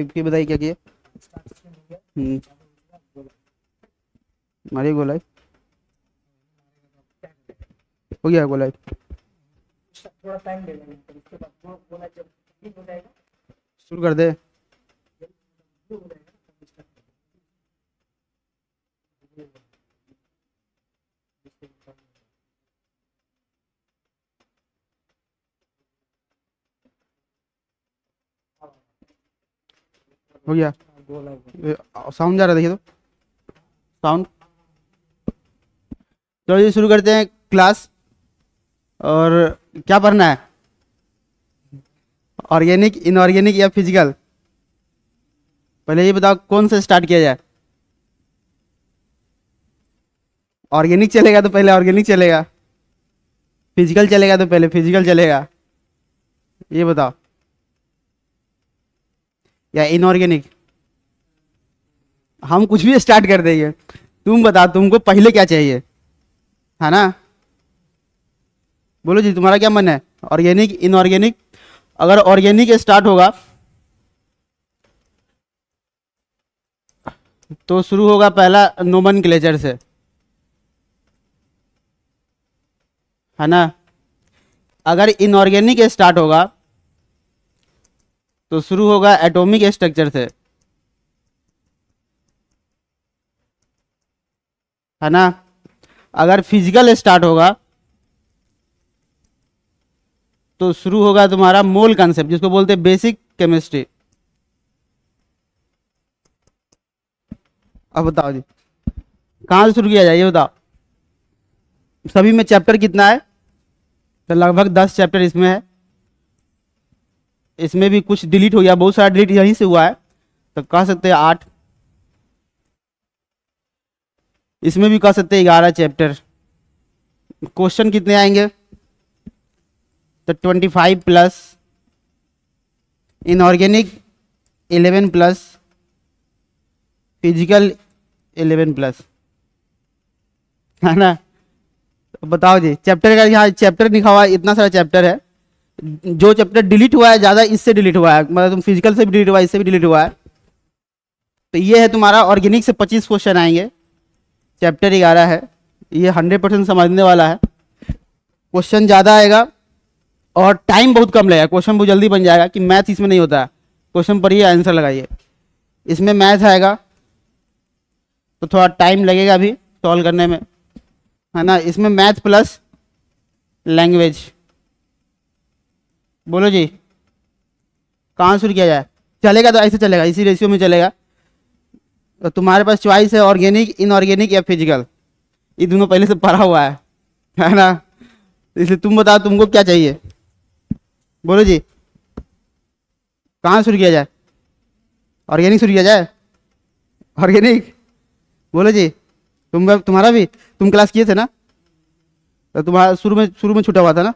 Fifty बताइए क्या किया हम्म। मारे गोलाई हो गया गोलाई थोड़ा टाइम शुरू कर दे Thank you. हो गया साउंड जा रहा देखिए तो साउंड चलो जी शुरू करते हैं क्लास और क्या पढ़ना है ऑर्गेनिक इनऑर्गेनिक या फिजिकल पहले ये बताओ कौन से स्टार्ट किया जाए ऑर्गेनिक चलेगा तो पहले ऑर्गेनिक चलेगा फिजिकल चलेगा तो पहले फिजिकल चलेगा ये बताओ या इनऑर्गेनिक हम कुछ भी स्टार्ट कर देंगे तुम बता तुमको पहले क्या चाहिए है ना बोलो जी तुम्हारा क्या मन है ऑर्गेनिक इनऑर्गेनिक अगर ऑर्गेनिक स्टार्ट होगा तो शुरू होगा पहला नोमन क्लेचर से है ना अगर इनऑर्गेनिक स्टार्ट होगा तो शुरू होगा एटॉमिक स्ट्रक्चर से है ना अगर फिजिकल स्टार्ट होगा तो शुरू होगा तुम्हारा मोल कंसेप्ट जिसको बोलते हैं बेसिक केमिस्ट्री अब बताओ जी कहां से शुरू किया जाए ये बताओ सभी में चैप्टर कितना है तो लगभग दस चैप्टर इसमें है इसमें भी कुछ डिलीट हो गया बहुत सारा डिलीट यहीं से हुआ है तो कह सकते हैं आठ इसमें भी कह सकते हैं ग्यारह चैप्टर क्वेश्चन कितने आएंगे तो twenty five plus inorganic eleven plus physical eleven plus है ना तो बताओ जी चैप्टर का यहाँ चैप्टर लिखा हुआ इतना सारा चैप्टर है जो चैप्टर डिलीट हुआ है ज़्यादा इससे डिलीट हुआ है मतलब तुम फिजिकल से भी डिलीट हुआ है इससे भी डिलीट हुआ है तो ये है तुम्हारा ऑर्गेनिक से पच्चीस क्वेश्चन आएंगे चैप्टर ग्यारह है ये हंड्रेड परसेंट समझने वाला है क्वेश्चन ज़्यादा आएगा और टाइम बहुत कम लगेगा क्वेश्चन बहुत जल्दी बन जाएगा कि मैथ इसमें नहीं होता है क्वेश्चन पढ़िए आंसर लगाइए इसमें मैथ आएगा तो थोड़ा टाइम लगेगा अभी सॉल्व करने में है ना इसमें मैथ प्लस लैंग्वेज बोलो जी कहाँ शुरू किया जाए चलेगा तो ऐसे चलेगा इसी रेशियो में चलेगा तो तुम्हारे पास च्वाइस है ऑर्गेनिक इनऑर्गेनिक या फिजिकल ये दोनों पहले से पढ़ा हुआ है है ना इसलिए तुम बताओ तुमको क्या चाहिए बोलो जी कहाँ शुरू किया जाए ऑर्गेनिक शुरू किया जाए ऑर्गेनिक बोलो जी तुम तुम्हारा भी तुम क्लास किए थे ना तो तुम्हारा शुरू में शुरू में छूटा हुआ था ना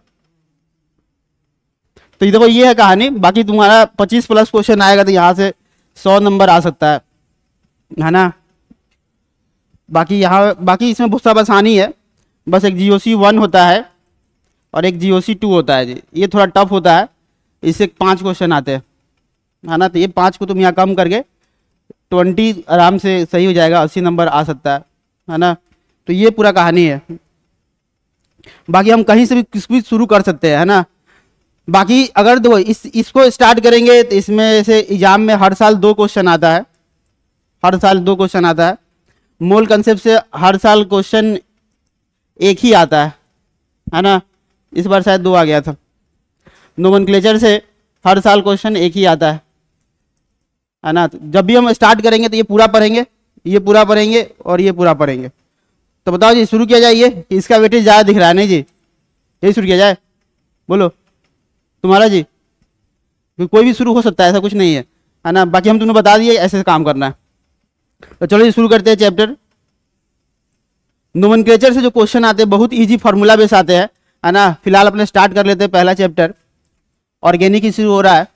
तो ये देखो ये है कहानी बाकी तुम्हारा पच्चीस प्लस क्वेश्चन आएगा तो यहाँ से सौ नंबर आ सकता है है ना बाकी यहाँ बाकी इसमें बहुत बस आनी है बस एक जी ओ सी वन होता है और एक जी ओ सी टू होता है जी ये थोड़ा टफ होता है इससे पांच क्वेश्चन आते हैं है ना तो ये पांच को तुम यहाँ कम करके ट्वेंटी आराम से सही हो जाएगा अस्सी नंबर आ सकता है है ना तो ये पूरा कहानी है बाकी हम कहीं से भी कुछ भी शुरू कर सकते हैं है ना बाकी अगर दो इस इसको स्टार्ट करेंगे तो इसमें से एग्जाम में हर साल दो क्वेश्चन आता है हर साल दो क्वेश्चन आता है मोल कंसेप्ट से हर साल क्वेश्चन एक ही आता है है ना इस बार शायद दो आ गया था नोमन क्लेचर से हर साल क्वेश्चन एक ही आता है है ना जब भी हम स्टार्ट करेंगे तो ये पूरा पढ़ेंगे ये पूरा पढ़ेंगे और ये पूरा पढ़ेंगे तो बताओ जी शुरू किया जाए ये इसका वेटेज ज़्यादा दिख रहा है नहीं जी यही शुरू किया जाए बोलो तुम्हारा जी कोई भी शुरू हो सकता है ऐसा कुछ नहीं है है ना बाकी हम तुमने बता दिए ऐसे काम करना है तो चलो जी शुरू करते हैं चैप्टर नोमन से जो क्वेश्चन आते हैं बहुत ईजी फार्मूला बेस आते हैं है ना फिलहाल अपने स्टार्ट कर लेते हैं पहला चैप्टर ऑर्गेनिक ही शुरू हो रहा है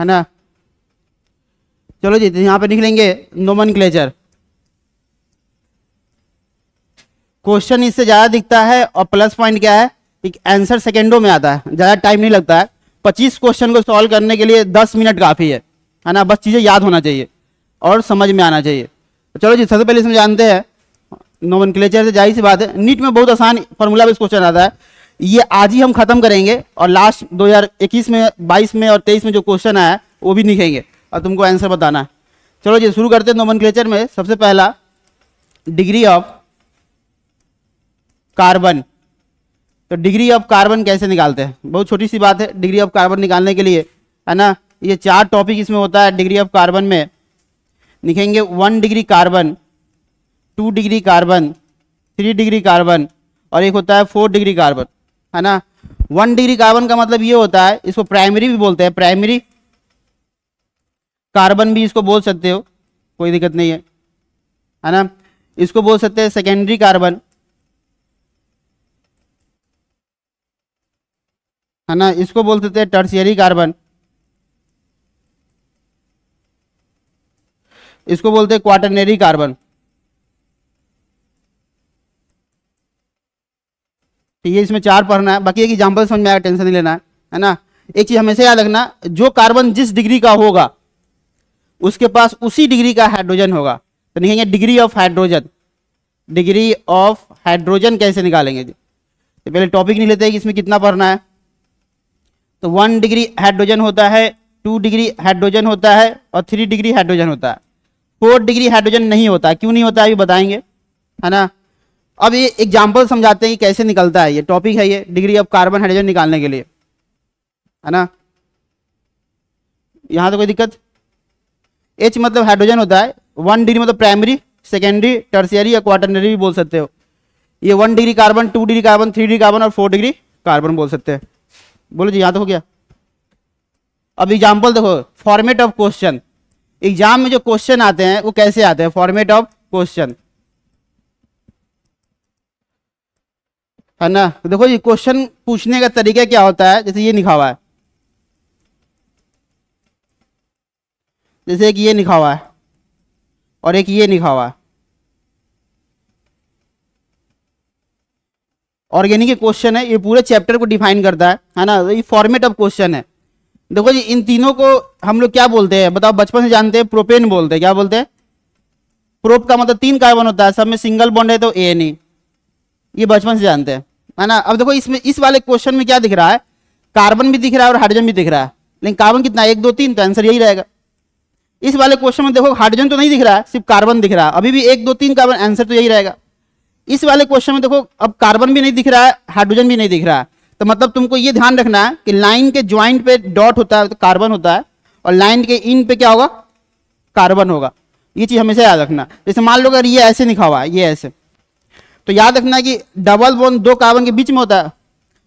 है ना चलो जी यहाँ पे लिख लेंगे नोमन क्लेचर क्वेश्चन इससे ज़्यादा दिखता है और प्लस पॉइंट क्या है एक आंसर सेकेंडों में आता है ज़्यादा टाइम नहीं लगता है पच्चीस क्वेश्चन को सॉल्व करने के लिए दस मिनट काफ़ी है है ना बस चीज़ें याद होना चाहिए और समझ में आना चाहिए तो चलो जी सबसे पहले इसमें जानते हैं नोमन क्लेचर से जाहिर सी बात है नीट में बहुत आसान फॉर्मूला बेस्ड क्वेश्चन आता है ये आज ही हम खत्म करेंगे और लास्ट 2021 में 22 में और 23 में जो क्वेश्चन आया है वो भी लिखेंगे और तुमको आंसर बताना है चलो जी शुरू करते हैं नोमन में सबसे पहला डिग्री ऑफ कार्बन तो डिग्री ऑफ कार्बन कैसे निकालते हैं बहुत छोटी सी बात है डिग्री ऑफ कार्बन निकालने के लिए है ना ये चार टॉपिक इसमें होता है डिग्री ऑफ कार्बन में लिखेंगे one degree carbon two degree carbon three degree carbon और एक होता है फोर डिग्री कार्बन है ना वन डिग्री कार्बन का मतलब ये होता है इसको प्राइमरी भी बोलते हैं प्राइमरी कार्बन भी इसको बोल सकते हो कोई दिक्कत नहीं है है ना इसको बोल सकते हैं सेकेंडरी कार्बन है ना इसको बोल सकते हैं टर्सियरी कार्बन इसको बोलते हैं क्वाटरनेरी कार्बन तो ये इसमें चार पढ़ना है बाकी एक एग्जाम्पल समझ में आया टेंशन नहीं लेना है है ना एक चीज हमेशा याद रखना जो कार्बन जिस डिग्री का होगा उसके पास उसी डिग्री का हाइड्रोजन होगा तो लिखेंगे degree of hydrogen degree of hydrogen कैसे निकालेंगे तो पहले टॉपिक नहीं लेते हैं कि इसमें कितना पढ़ना है तो वन डिग्री हाइड्रोजन होता है टू डिग्री हाइड्रोजन होता है और थ्री डिग्री हाइड्रोजन होता है फोर डिग्री हाइड्रोजन नहीं होता क्यों नहीं होता है अभी बताएंगे है ना अब ये एग्जाम्पल समझाते हैं कि कैसे निकलता है ये टॉपिक है ये डिग्री ऑफ कार्बन हाइड्रोजन निकालने के लिए है ना यहाँ तो कोई दिक्कत एच मतलब हाइड्रोजन होता है वन डिग्री मतलब प्राइमरी सेकेंडरी टर्सियरी या क्वार्टनरी भी बोल सकते हो ये one degree carbon two degree carbon three degree carbon और फोर डिग्री कार्बन बोल सकते हैं बोलो जी याद हो गया अब एग्जाम्पल देखो फॉर्मेट ऑफ क्वेश्चन एग्जाम में जो क्वेश्चन आते हैं वो कैसे आते हैं फॉर्मेट ऑफ क्वेश्चन है ना तो देखो जी क्वेश्चन पूछने का तरीका क्या होता है जैसे ये लिखा हुआ है जैसे एक ये लिखा हुआ है और एक ये लिखा हुआ है ऑर्गेनिक कि क्वेश्चन है ये पूरे चैप्टर को डिफाइन करता है है ना ये फॉर्मेट ऑफ क्वेश्चन है देखो जी इन तीनों को हम लोग क्या बोलते हैं बताओ बचपन से जानते हैं प्रोपेन बोलते हैं क्या बोलते हैं प्रोप का मतलब तीन कार्बन होता है सब में सिंगल बॉन्ड है तो ए एन ये बचपन से जानते हैं है ना अब देखो इसमें इस वाले क्वेश्चन में क्या दिख रहा है कार्बन भी दिख रहा है और हाइड्रोजन भी दिख रहा है लेकिन कार्बन कितना एक दो तीन तो आंसर यही रहेगा इस वाले क्वेश्चन में देखो हाइड्रोजन तो नहीं दिख रहा है सिर्फ कार्बन दिख रहा है अभी भी एक दो तीन कार्बन आंसर तो यही रहेगा इस वाले क्वेश्चन में देखो अब कार्बन भी नहीं दिख रहा है हाइड्रोजन भी नहीं दिख रहा है तो मतलब तुमको ये ध्यान रखना है कि लाइन के ज्वाइंट पे डॉट होता है तो कार्बन होता है और लाइन के इन पे क्या होगा कार्बन होगा ये चीज़ हमेशा याद रखना जैसे मान लो अगर ये ऐसे लिखा हुआ है ये ऐसे तो याद रखना कि डबल बॉन्ड दो कार्बन के बीच में होता है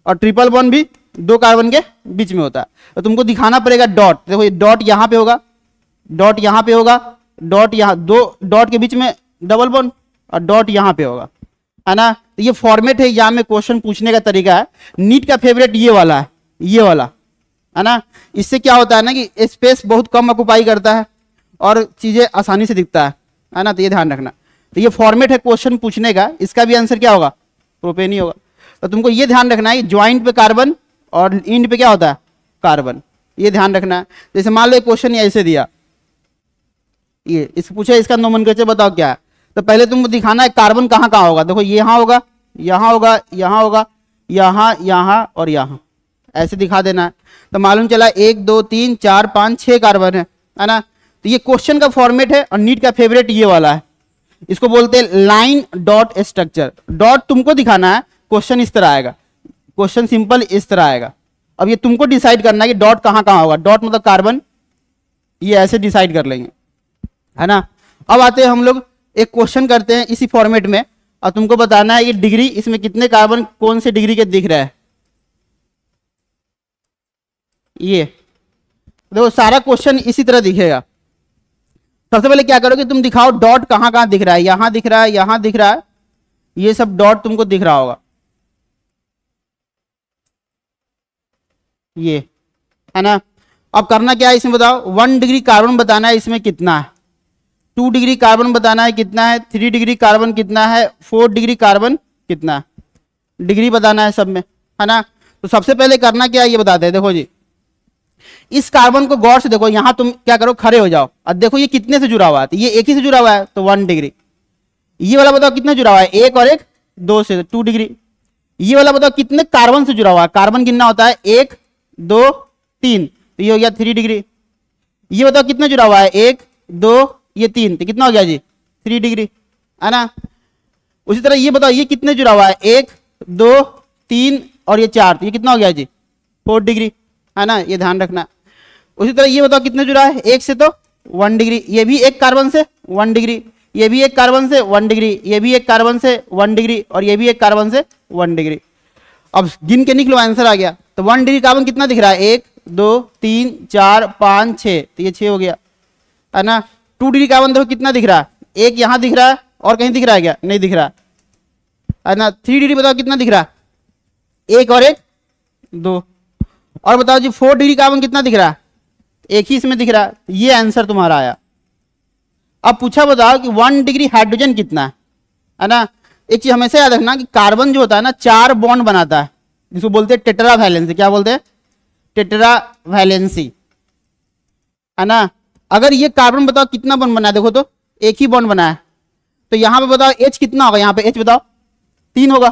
और ट्रिपल बॉन्ड भी दो कार्बन के बीच में होता है तो तुमको दिखाना पड़ेगा डॉट देखो ये डॉट यहाँ पे होगा डॉट यहाँ पे होगा डॉट यहाँ दो डॉट के बीच में डबल बोन और डॉट यहाँ पे होगा है ना तो ये फॉर्मेट है यहाँ में क्वेश्चन पूछने का तरीका है नीट का फेवरेट ये वाला है ये वाला है ना इससे क्या होता है ना कि स्पेस बहुत कम ऑक्यूपाई करता है और चीज़ें आसानी से दिखता है है ना तो ये ध्यान रखना तो ये फॉर्मेट है क्वेश्चन पूछने का इसका भी आंसर क्या होगा प्रोपेन ही होगा तो तुमको ये ध्यान रखना है ज्वाइंट पे कार्बन और इंड पे क्या होता है कार्बन ये ध्यान रखना है जैसे मान लो क्वेश्चन ऐसे दिया ये इस पूछा इसका नोमन बताओ क्या है तो पहले तुमको दिखाना है कार्बन कहाँ कहाँ होगा देखो यहाँ होगा यहाँ होगा यहाँ होगा यहाँ यहाँ और यहाँ ऐसे दिखा देना है तो मालूम चला एक दो तीन चार पाँच छः कार्बन है है ना तो ये क्वेश्चन का फॉर्मेट है और नीट का फेवरेट ये वाला है इसको बोलते हैं लाइन डॉट स्ट्रक्चर डॉट तुमको दिखाना है क्वेश्चन इस तरह आएगा क्वेश्चन सिंपल इस तरह आएगा अब ये तुमको डिसाइड करना है कि डॉट कहाँ कहाँ होगा डॉट मतलब कार्बन ये ऐसे डिसाइड कर लेंगे है ना अब आते हैं हम लोग एक क्वेश्चन करते हैं इसी फॉर्मेट में और तुमको बताना है कि डिग्री इसमें कितने कार्बन कौन से डिग्री के दिख रहा है ये देखो सारा क्वेश्चन इसी तरह दिखेगा सबसे पहले क्या करोगे तुम दिखाओ डॉट कहां कहां दिख रहा है यहां दिख रहा है यहां दिख रहा है ये सब डॉट तुमको दिख रहा होगा ये है ना अब करना क्या है इसमें बताओ वन डिग्री कार्बन बताना है इसमें कितना है टू डिग्री कार्बन बताना है कितना है थ्री डिग्री कार्बन कितना है फोर डिग्री कार्बन कितना डिग्री बताना है सब में है ना तो सबसे पहले करना क्या है ये बताते हैं देखो जी इस कार्बन को गौर से देखो यहां तुम क्या करो खड़े हो जाओ अब देखो ये कितने से जुड़ा हुआ है तो ये एक ही से जुड़ा हुआ है तो वन डिग्री ये वाला बताओ कितना जुड़ा हुआ है एक और एक दो से तो टू डिग्री ये वाला बताओ कितने कार्बन से जुड़ा हुआ है कार्बन कितना होता है एक दो तीन तो ये हो गया थ्री डिग्री ये बताओ कितना जुड़ा हुआ है एक दो ये तीन तो कितना हो गया जी थ्री डिग्री है ना उसी तरह ये बताओ ये कितने जुड़ा हुआ है एक दो तीन और ये चार तो ये कितना हो गया जी फोर डिग्री है ना ये ध्यान रखना उसी तरह ये बताओ कितने जुड़ा है एक से तो वन डिग्री ये भी एक कार्बन से वन डिग्री ये भी एक कार्बन से वन डिग्री ये भी एक कार्बन से वन डिग्री और ये भी एक कार्बन से वन डिग्री अब गिन के निकलो आंसर आ गया तो वन डिग्री कार्बन कितना दिख रहा है एक दो तीन चार पाँच छः तो ये छः हो गया है ना टू डिग्री का देखो कितना दिख रहा है एक यहां दिख रहा है और कहीं दिख रहा है क्या नहीं दिख रहा है ना अच्छा, थ्री डिग्री बताओ कितना दिख रहा है एक और एक दो और बताओ जी फोर डिग्री का कितना दिख रहा है एक ही इसमें दिख रहा है ये आंसर तुम्हारा आया अब पूछा बताओ कि वन डिग्री हाइड्रोजन कितना है है ना एक चीज हमेशा याद रखना कि कार्बन जो होता है ना चार बॉन्ड बनाता है जिसको बोलते हैं टेटरा वैलेंसी क्या बोलते हैं टेटरा वैलेंसी है ना अगर ये कार्बन बताओ कितना बन बनाया देखो तो एक ही बॉन्ड बनाया तो यहां पे बताओ एच कितना होगा यहाँ पे एच बताओ तीन होगा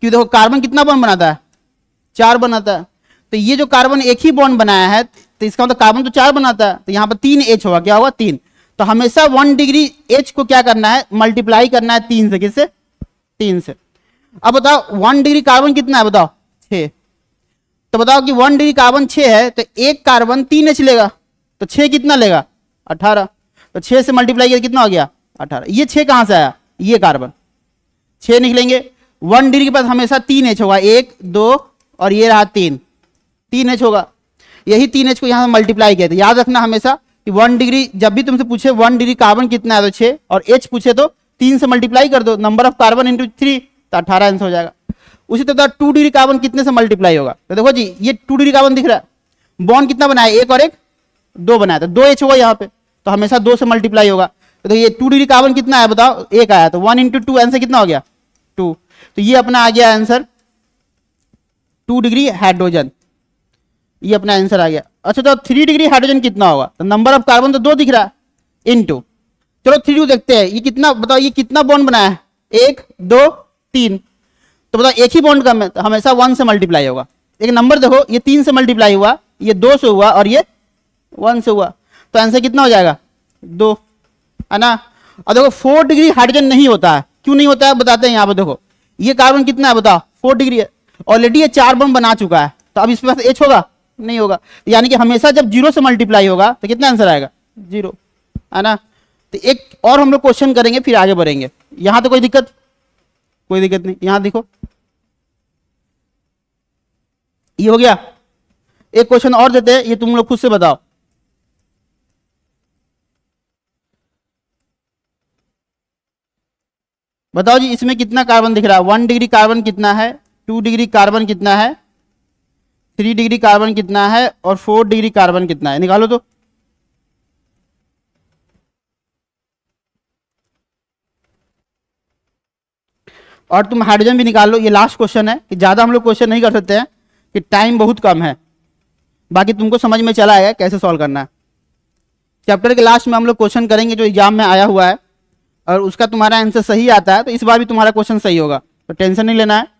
क्यों देखो कार्बन कितना बॉन्ड बनाता है चार बनाता है तो ये जो कार्बन एक ही बॉन्ड बनाया है तो इसका मतलब कार्बन तो चार बनाता है तो यहां पर तीन एच होगा क्या होगा तीन तो हमेशा वन डिग्री एच को क्या करना है मल्टीप्लाई करना है तीन से किससे तीन से अब बताओ वन डिग्री कार्बन कितना है बताओ छ तो बताओ कि वन डिग्री कार्बन छ है तो एक कार्बन तीन एच लेगा तो छः कितना लेगा अठारह तो छः से मल्टीप्लाई किया कितना हो गया अठारह ये छः कहाँ से आया ये कार्बन छः निकलेंगे वन डिग्री के पास हमेशा तीन एच होगा एक दो और ये रहा तीन तीन एच होगा यही तीन एच को यहाँ से मल्टीप्लाई किया था तो याद रखना हमेशा कि वन डिग्री जब भी तुमसे पूछे वन डिग्री कार्बन कितना आया तो छः और एच पूछे तो तीन से मल्टीप्लाई कर दो number of carbon into three तो अठारह आंसर हो जाएगा उसी तरह टू डिग्री कार्बन कितने से मल्टीप्लाई होगा तो देखो जी ये टू डिग्री कार्बन दिख रहा है बॉन्ड कितना बनाया एक और एक दो बनाया था दो एच होगा यहाँ पे तो हमेशा दो से मल्टीप्लाई होगा तो ये टू डिग्री कार्बन कितना आया बताओ एक आया तो वन इंटू टू आंसर कितना हो गया टू तो ये अपना आ गया आंसर टू डिग्री हाइड्रोजन ये अपना आंसर आ गया अच्छा तो थ्री डिग्री हाइड्रोजन कितना होगा तो नंबर ऑफ कार्बन तो दो दिख रहा है इन टू चलो थ्री टू देखते हैं ये कितना बताओ ये कितना बॉन्ड बनाया है एक दो तीन तो बताओ एक ही बॉन्ड का हमेशा वन से मल्टीप्लाई होगा एक नंबर देखो ये तीन से मल्टीप्लाई हुआ ये दो से हुआ और ये वन से हुआ तो आंसर कितना हो जाएगा दो है ना और देखो फोर डिग्री हाइड्रोजन नहीं होता है क्यों नहीं होता है बताते हैं यहाँ पर देखो ये कार्बन कितना है बताओ फोर डिग्री है ऑलरेडी ये चार बम बना चुका है तो अब इसके पास एच होगा नहीं होगा यानी कि हमेशा जब जीरो से मल्टीप्लाई होगा तो कितना आंसर आएगा जीरो है ना तो एक और हम लोग क्वेश्चन करेंगे फिर आगे बढ़ेंगे यहाँ तो कोई दिक्कत कोई दिक्कत नहीं यहाँ देखो ये हो गया एक क्वेश्चन और देते हैं ये तुम लोग खुद से बताओ बताओ जी इसमें कितना कार्बन दिख रहा है वन डिग्री कार्बन कितना है टू डिग्री कार्बन कितना है थ्री डिग्री कार्बन कितना है और फोर डिग्री कार्बन कितना है निकालो तो और तुम हाइड्रोजन भी निकाल लो ये लास्ट क्वेश्चन है कि ज़्यादा हम लोग क्वेश्चन नहीं कर सकते हैं कि टाइम बहुत कम है बाकी तुमको समझ में चला आएगा कैसे सॉल्व करना है चैप्टर के लास्ट में हम लोग क्वेश्चन करेंगे जो एग्जाम में आया हुआ है और उसका तुम्हारा आंसर सही आता है तो इस बार भी तुम्हारा क्वेश्चन सही होगा तो टेंशन नहीं लेना है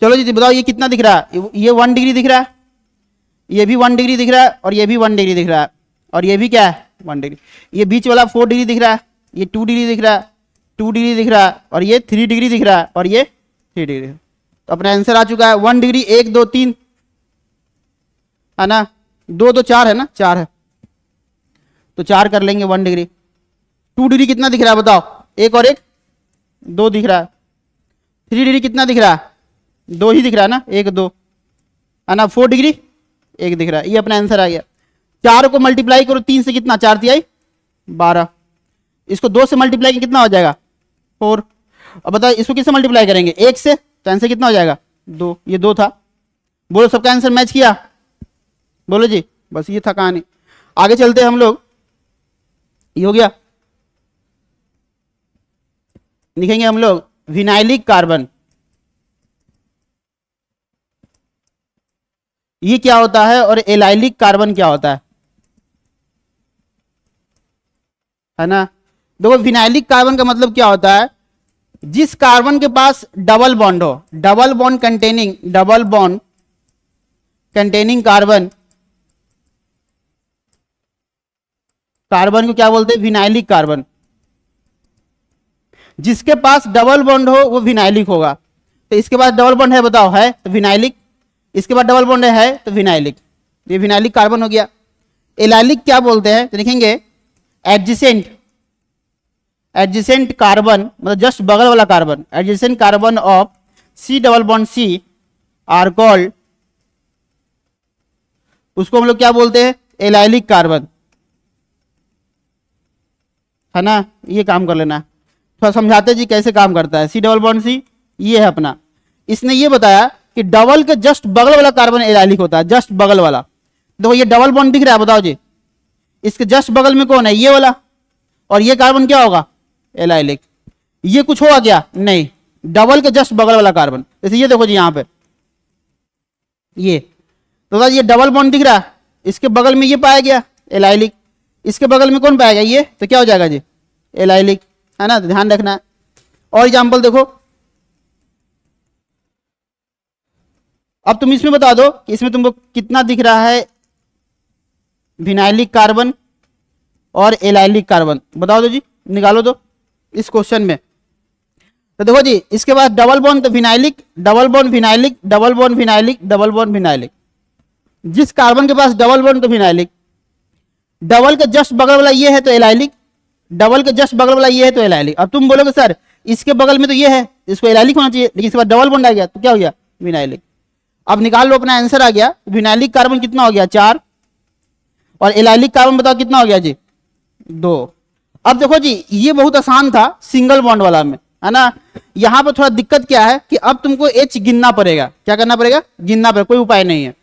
चलो जी बताओ ये कितना दिख रहा है ये वन डिग्री दिख रहा है ये भी वन डिग्री दिख रहा है और ये भी वन डिग्री दिख रहा है और ये भी क्या है वन डिग्री ये बीच वाला फोर डिग्री दिख रहा है ये टू डिग्री दिख रहा है टू डिग्री दिख रहा है और ये थ्री डिग्री दिख रहा है और ये थ्री डिग्री तो अपना आंसर आ चुका है वन डिग्री एक दो तीन है ना दो दो चार है ना चार है तो चार कर लेंगे वन डिग्री टू डिग्री कितना दिख रहा है बताओ एक और एक दो दिख रहा है थ्री डिग्री कितना दिख रहा है दो ही दिख रहा है ना एक दो है ना फोर डिग्री एक दिख रहा है ये अपना आंसर आ गया चार को मल्टीप्लाई करो तीन से कितना चार तिहाई बारह इसको दो से मल्टीप्लाई कितना हो जाएगा फोर अब बताओ इसको किससे मल्टीप्लाई करेंगे एक से तो आंसर कितना हो जाएगा दो ये दो था बोलो सबका आंसर मैच किया बोलो जी बस ये था कहानी आगे चलते हम लोग ये हो गया लिखेंगे हम लोग विनाइलिक कार्बन ये क्या होता है और एलाइलिक कार्बन क्या होता है है ना देखो विनाइलिक कार्बन का मतलब क्या होता है जिस कार्बन के पास डबल बॉन्ड हो double bond containing double bond containing carbon carbon को क्या बोलते हैं विनाइलिक कार्बन जिसके पास डबल बॉन्ड हो वो विनाइलिक होगा तो इसके पास डबल बॉन्ड है बताओ है तो विनाइलिक इसके पास डबल बॉन्ड है तो विनाइलिक ये विनाइलिक कार्बन हो गया एलाइलिक क्या बोलते हैं तो लिखेंगे एडजिसेंट एडजिसेंट कार्बन मतलब जस्ट बगल वाला carbon adjacent carbon of C double bond C are called उसको हम लोग क्या बोलते हैं एलाइलिक कार्बन है ना ये काम कर लेना थोड़ा तो समझाते जी कैसे काम करता है सी डबल बॉन्ड सी ये है अपना इसने ये बताया कि डबल के जस्ट बगल वाला कार्बन एलाइलिक होता है जस्ट बगल वाला देखो ये डबल बॉन्ड दिख रहा है बताओ जी इसके जस्ट बगल में कौन है ये वाला और ये कार्बन क्या होगा एलाइलिक ये कुछ होगा क्या नहीं डबल के जस्ट बगल वाला कार्बन जैसे ये देखो जी यहाँ पे ये तो ये डबल बॉन्ड दिख रहा है इसके बगल में ये पाया गया एलाइलिक इसके बगल में कौन पाएगा ये तो क्या हो जाएगा जी एलाइलिक है ना तो ध्यान रखना है और एग्जाम्पल देखो अब तुम इसमें बता दो कि इसमें तुमको कितना दिख रहा है विनाइलिक कार्बन और एलाइलिक कार्बन बताओ दो तो जी निकालो दो तो इस क्वेश्चन में तो देखो जी इसके बाद double bond vinylic double bond vinylic double bond vinylic double bond vinylic जिस कार्बन के पास डबल बॉन्ड तो विनाइलिक डबल के जस्ट बगल वाला ये है तो एलाइलिक डबल के जस्ट बगल वाला ये है तो एलाइलिक अब तुम बोलोगे सर इसके बगल में तो ये है इसको एलाइलिक होना चाहिए लेकिन इसके बाद डबल बॉन्ड आ गया तो क्या हो गया विनाइलिक अब निकाल लो अपना आंसर आ गया विनाइलिक कार्बन कितना हो गया चार और एलाइलिक कार्बन बताओ कितना हो गया जी दो अब देखो जी ये बहुत आसान था सिंगल बॉन्ड वाला में है ना यहाँ पर थोड़ा दिक्कत क्या है कि अब तुमको एच गिनना पड़ेगा क्या करना पड़ेगा गिनना पड़ेगा कोई उपाय नहीं है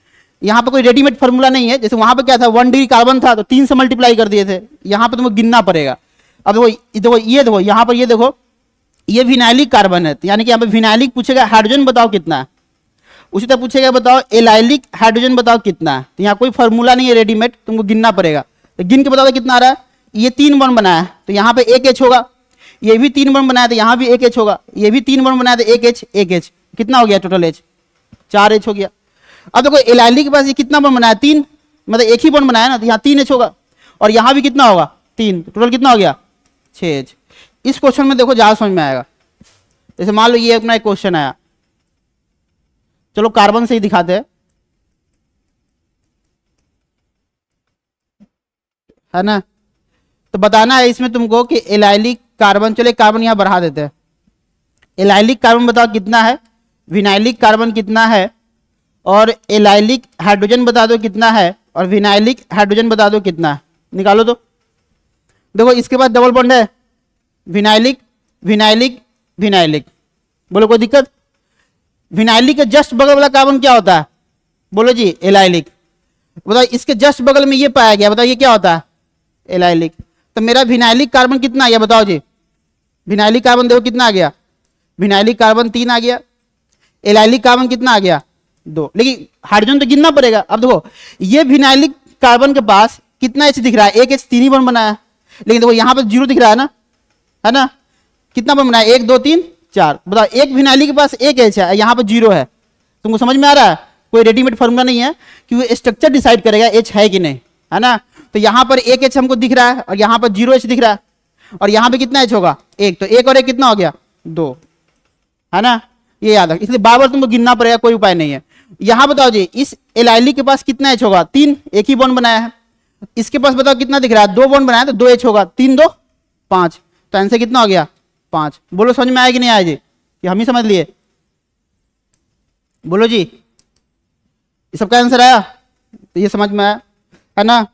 यहाँ पे कोई रेडीमेड फॉर्मूला नहीं है जैसे वहां पर क्या था वन डिग्री कार्बन था तो तीन से मल्टीप्लाई कर दिए थे यहाँ पे तुमको गिनना पड़ेगा अब देखो देखो ये देखो यहाँ पर ये देखो ये विनाइलिक कार्बन है यानी कि यहाँ पे विनाइलिक पूछेगा हाइड्रोजन बताओ कितना है उसी तरह पूछेगा बताओ एलाइलिक हाइड्रोजन बताओ कितना है तो यहाँ कोई फॉर्मूला नहीं है रेडीमेड तुमको गिनना पड़ेगा तो गिन के बताओ तो कितना आ रहा है ये तीन वर्ण बनाया है तो यहाँ पे एक एच होगा ये भी तीन वर्ण बनाया तो यहाँ भी एक एच होगा ये भी तीन वर्ण बनाया तो एक एच एक एच कितना हो गया टोटल एच चार एच हो गया अब देखो एलाइली के पास ये कितना बन बनाया तीन मतलब एक ही बन बनाया ना तो यहाँ तीन एच होगा और यहाँ भी कितना होगा तीन टोटल तो कितना हो गया छः एच इस क्वेश्चन में देखो ज़्यादा समझ में आएगा जैसे मान लो ये अपना एक क्वेश्चन आया चलो कार्बन से ही दिखाते हैं है ना तो बताना है इसमें तुमको कि एलाइलिक कार्बन चलो कार्बन यहाँ बढ़ा देते हैं एलाइलिक कार्बन बताओ कितना है विनाइलिक कार्बन कितना है और एलाइलिक हाइड्रोजन बता दो कितना है और विनाइलिक हाइड्रोजन बता दो कितना है निकालो तो देखो इसके बाद डबल बॉन्ड है विनाइलिक विनाइलिक विनाइलिक बोलो कोई दिक्कत विनाइलिक के जस्ट बगल वाला कार्बन क्या होता है बोलो जी एलाइलिक बताओ इसके जस्ट बगल में ये पाया गया बताओ ये क्या होता है एलाइलिक तो मेरा विनाइलिक कार्बन कितना आ गया बताओ जी विनाइलिक कार्बन देखो कितना आ गया विनाइलिक कार्बन तीन आ गया एलाइलिक कार्बन कितना आ गया दो लेकिन हाइड्रोजन तो गिनना पड़ेगा अब देखो ये विनाइलिक कार्बन के पास कितना एच दिख रहा है एक एच तीन ही बन बनाया लेकिन देखो यहाँ पर जीरो दिख रहा है ना है ना कितना बन बनाया एक दो तीन चार बताओ एक विनाइली के पास एक एच है यहाँ पर जीरो है तुमको समझ में आ रहा है कोई रेडीमेड फॉर्मूला नहीं है कि वो स्ट्रक्चर डिसाइड करेगा एच है कि नहीं है ना तो यहाँ पर एक एच हमको दिख रहा है और यहाँ पर जीरो एच दिख रहा है और यहाँ पे कितना एच होगा एक तो एक और एक कितना हो गया दो है ना ये याद रख इसलिए बार बार तुमको गिनना पड़ेगा कोई उपाय नहीं है यहां बताओ जी इस एलाइली के पास कितना एच होगा तीन एक ही बॉन्ड बनाया है इसके पास बताओ कितना दिख रहा है दो बॉन्ड बनाया तो दो एच होगा तीन दो पांच तो आंसर कितना हो गया पांच बोलो समझ में आया कि नहीं आया जी कि हम ही समझ लिए बोलो जी सबका आंसर आया तो ये समझ में आया है ना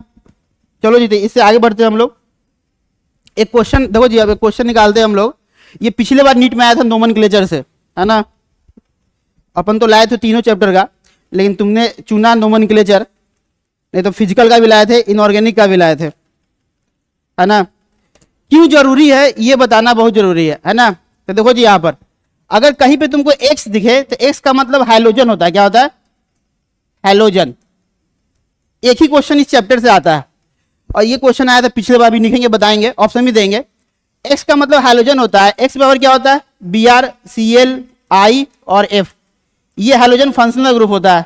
चलो जी तो इससे आगे बढ़ते हैं हम लोग एक क्वेश्चन देखो जी अब एक क्वेश्चन निकालते हैं हम लोग ये पिछले बार नीट में आया था नोमन से है ना अपन तो लाए थे तीनों चैप्टर का लेकिन तुमने चुना नोमन नहीं तो फिजिकल का भी लाए थे इनऑर्गेनिक का भी लाए थे है ना क्यों जरूरी है ये बताना बहुत जरूरी है है ना तो देखो जी यहाँ पर अगर कहीं पे तुमको एक्स दिखे तो एक्स का मतलब हाइलोजन होता है क्या होता है हेलोजन एक ही क्वेश्चन इस चैप्टर से आता है और ये क्वेश्चन आया था पिछले बार भी लिखेंगे बताएंगे ऑप्शन भी देंगे एक्स का मतलब हाइलोजन होता है एक्स पावर क्या होता है B R C L I और एफ ये हेलोजन फंक्शनल ग्रुप होता है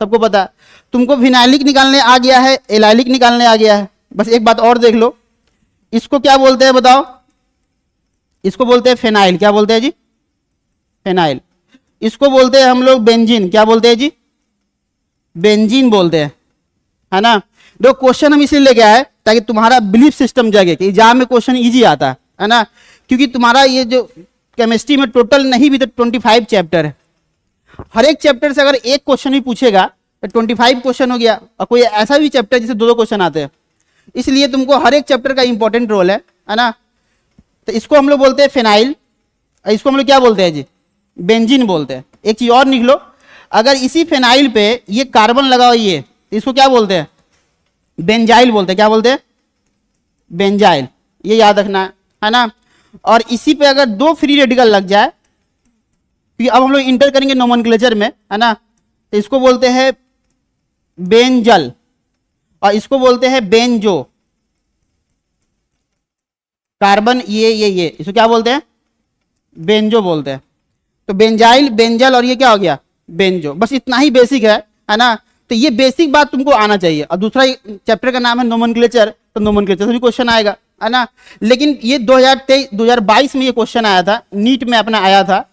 सबको पता है तुमको फिनाइलिक निकालने आ गया है एलाइलिक निकालने आ गया है बस एक बात और देख लो इसको क्या बोलते हैं बताओ इसको बोलते हैं फेनाइल क्या बोलते हैं जी फेनाइल इसको बोलते हैं हम लोग बेंजीन क्या बोलते हैं जी बेंजीन बोलते हैं है ना देखो क्वेश्चन हम इसलिए लेके आए ताकि तुम्हारा बिलीफ सिस्टम जगे कि एग्जाम में क्वेश्चन इजी आता है है ना क्योंकि तुम्हारा ये जो केमिस्ट्री में टोटल नहीं भी तो ट्वेंटी फाइव चैप्टर है हर एक चैप्टर से अगर एक क्वेश्चन भी पूछेगा तो ट्वेंटी फाइव क्वेश्चन हो गया और कोई ऐसा भी चैप्टर जिसे दो दो क्वेश्चन आते हैं इसलिए तुमको हर एक चैप्टर का इंपॉर्टेंट रोल है है ना तो इसको हम लोग बोलते हैं फेनाइल इसको हम लोग क्या बोलते हैं जी बेंजिन बोलते हैं एक चीज़ और निकलो अगर इसी फेनाइल पे ये कार्बन लगा है तो इसको क्या बोलते हैं बेंजाइल बोलते हैं क्या बोलते हैं बेंजाइल ये याद रखना है ना और इसी पे अगर दो फ्री रेडिकल लग जाए ठीक अब हम लोग इंटर करेंगे नोमनक्लेचर में है ना तो इसको बोलते हैं बेंजल और इसको बोलते हैं बेंजो कार्बन ये ये ये इसको क्या बोलते हैं बेंजो बोलते हैं तो बेंजाइल बेंजल और ये क्या हो गया बेंजो बस इतना ही बेसिक है है ना तो ये बेसिक बात तुमको आना चाहिए और दूसरा चैप्टर का नाम है नोमन तो नोमन से भी क्वेश्चन आएगा है ना लेकिन ये 2023 2022 में ये क्वेश्चन आया था नीट में अपना आया था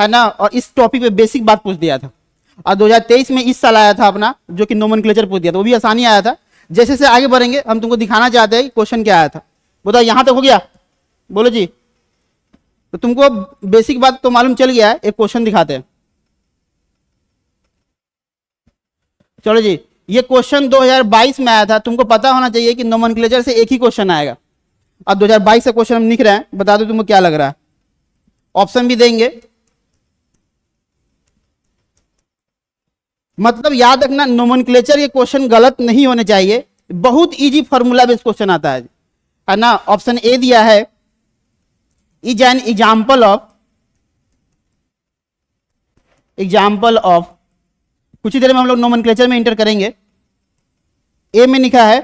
है ना और इस टॉपिक पे बेसिक बात पूछ दिया था और 2023 में इस साल आया था अपना जो कि नोमन पूछ दिया था वो भी आसानी आया था जैसे जैसे आगे बढ़ेंगे हम तुमको दिखाना चाहते हैं क्वेश्चन क्या आया था बताओ यहाँ तक हो गया बोलो जी तो तुमको बेसिक बात तो मालूम चल गया है एक क्वेश्चन दिखाते हैं चलो जी ये क्वेश्चन 2022 में आया था तुमको पता होना चाहिए कि नोमन से एक ही क्वेश्चन आएगा अब 2022 से क्वेश्चन हम लिख रहे हैं बता दो तुमको क्या लग रहा है ऑप्शन भी देंगे मतलब याद रखना नोमनक्लेचर ये क्वेश्चन गलत नहीं होने चाहिए बहुत इजी फार्मूला बेस्ड क्वेश्चन आता है है ना ऑप्शन ए दिया है is an example of example of कुछ ही देर में हम लोग नोमन में इंटर करेंगे ए में लिखा है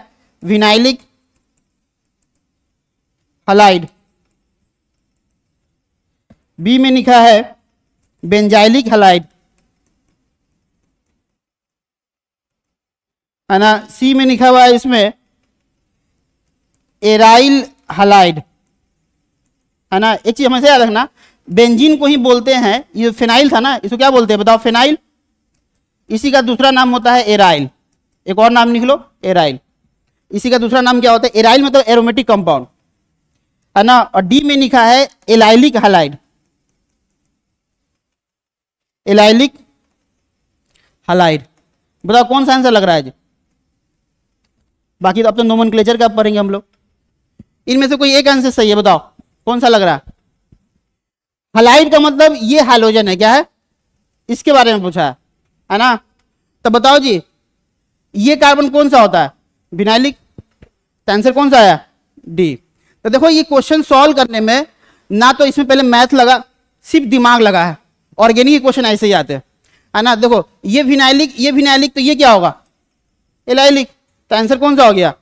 विनाइलिक हलाइड बी में लिखा है बेंजाइलिक हलाइड ना सी में लिखा हुआ है इसमें एराइल हलाइड है ना एक चीज हमेशा याद रखना बेंजीन को ही बोलते हैं ये फेनाइल था ना इसको क्या बोलते हैं बताओ फेनाइल इसी का दूसरा नाम होता है एराइल एक और नाम लिख लो एराइल इसी का दूसरा नाम क्या होता है एराइल मतलब एरोमेटिक कंपाउंड है ना और डी में लिखा है एलाइलिक हलाइड एलाइलिक हलाइड बताओ कौन सा आंसर लग रहा है जी बाकी तो अब तो नोमन क्लेचर का पढ़ेंगे हम लोग इनमें से कोई एक आंसर सही है बताओ कौन सा लग रहा है हलाइड का मतलब ये हाइलोजन है क्या है इसके बारे में पूछा है है ना तो बताओ जी ये कार्बन कौन सा होता है विनाइलिक आंसर तो कौन सा आया डी तो देखो ये क्वेश्चन सॉल्व करने में ना तो इसमें पहले मैथ लगा सिर्फ दिमाग लगा है ऑर्गेनिक क्वेश्चन ऐसे ही आते हैं है ना देखो ये विनाइलिक ये विनाइलिक तो ये क्या होगा एलाइलिक तो आंसर कौन सा हो गया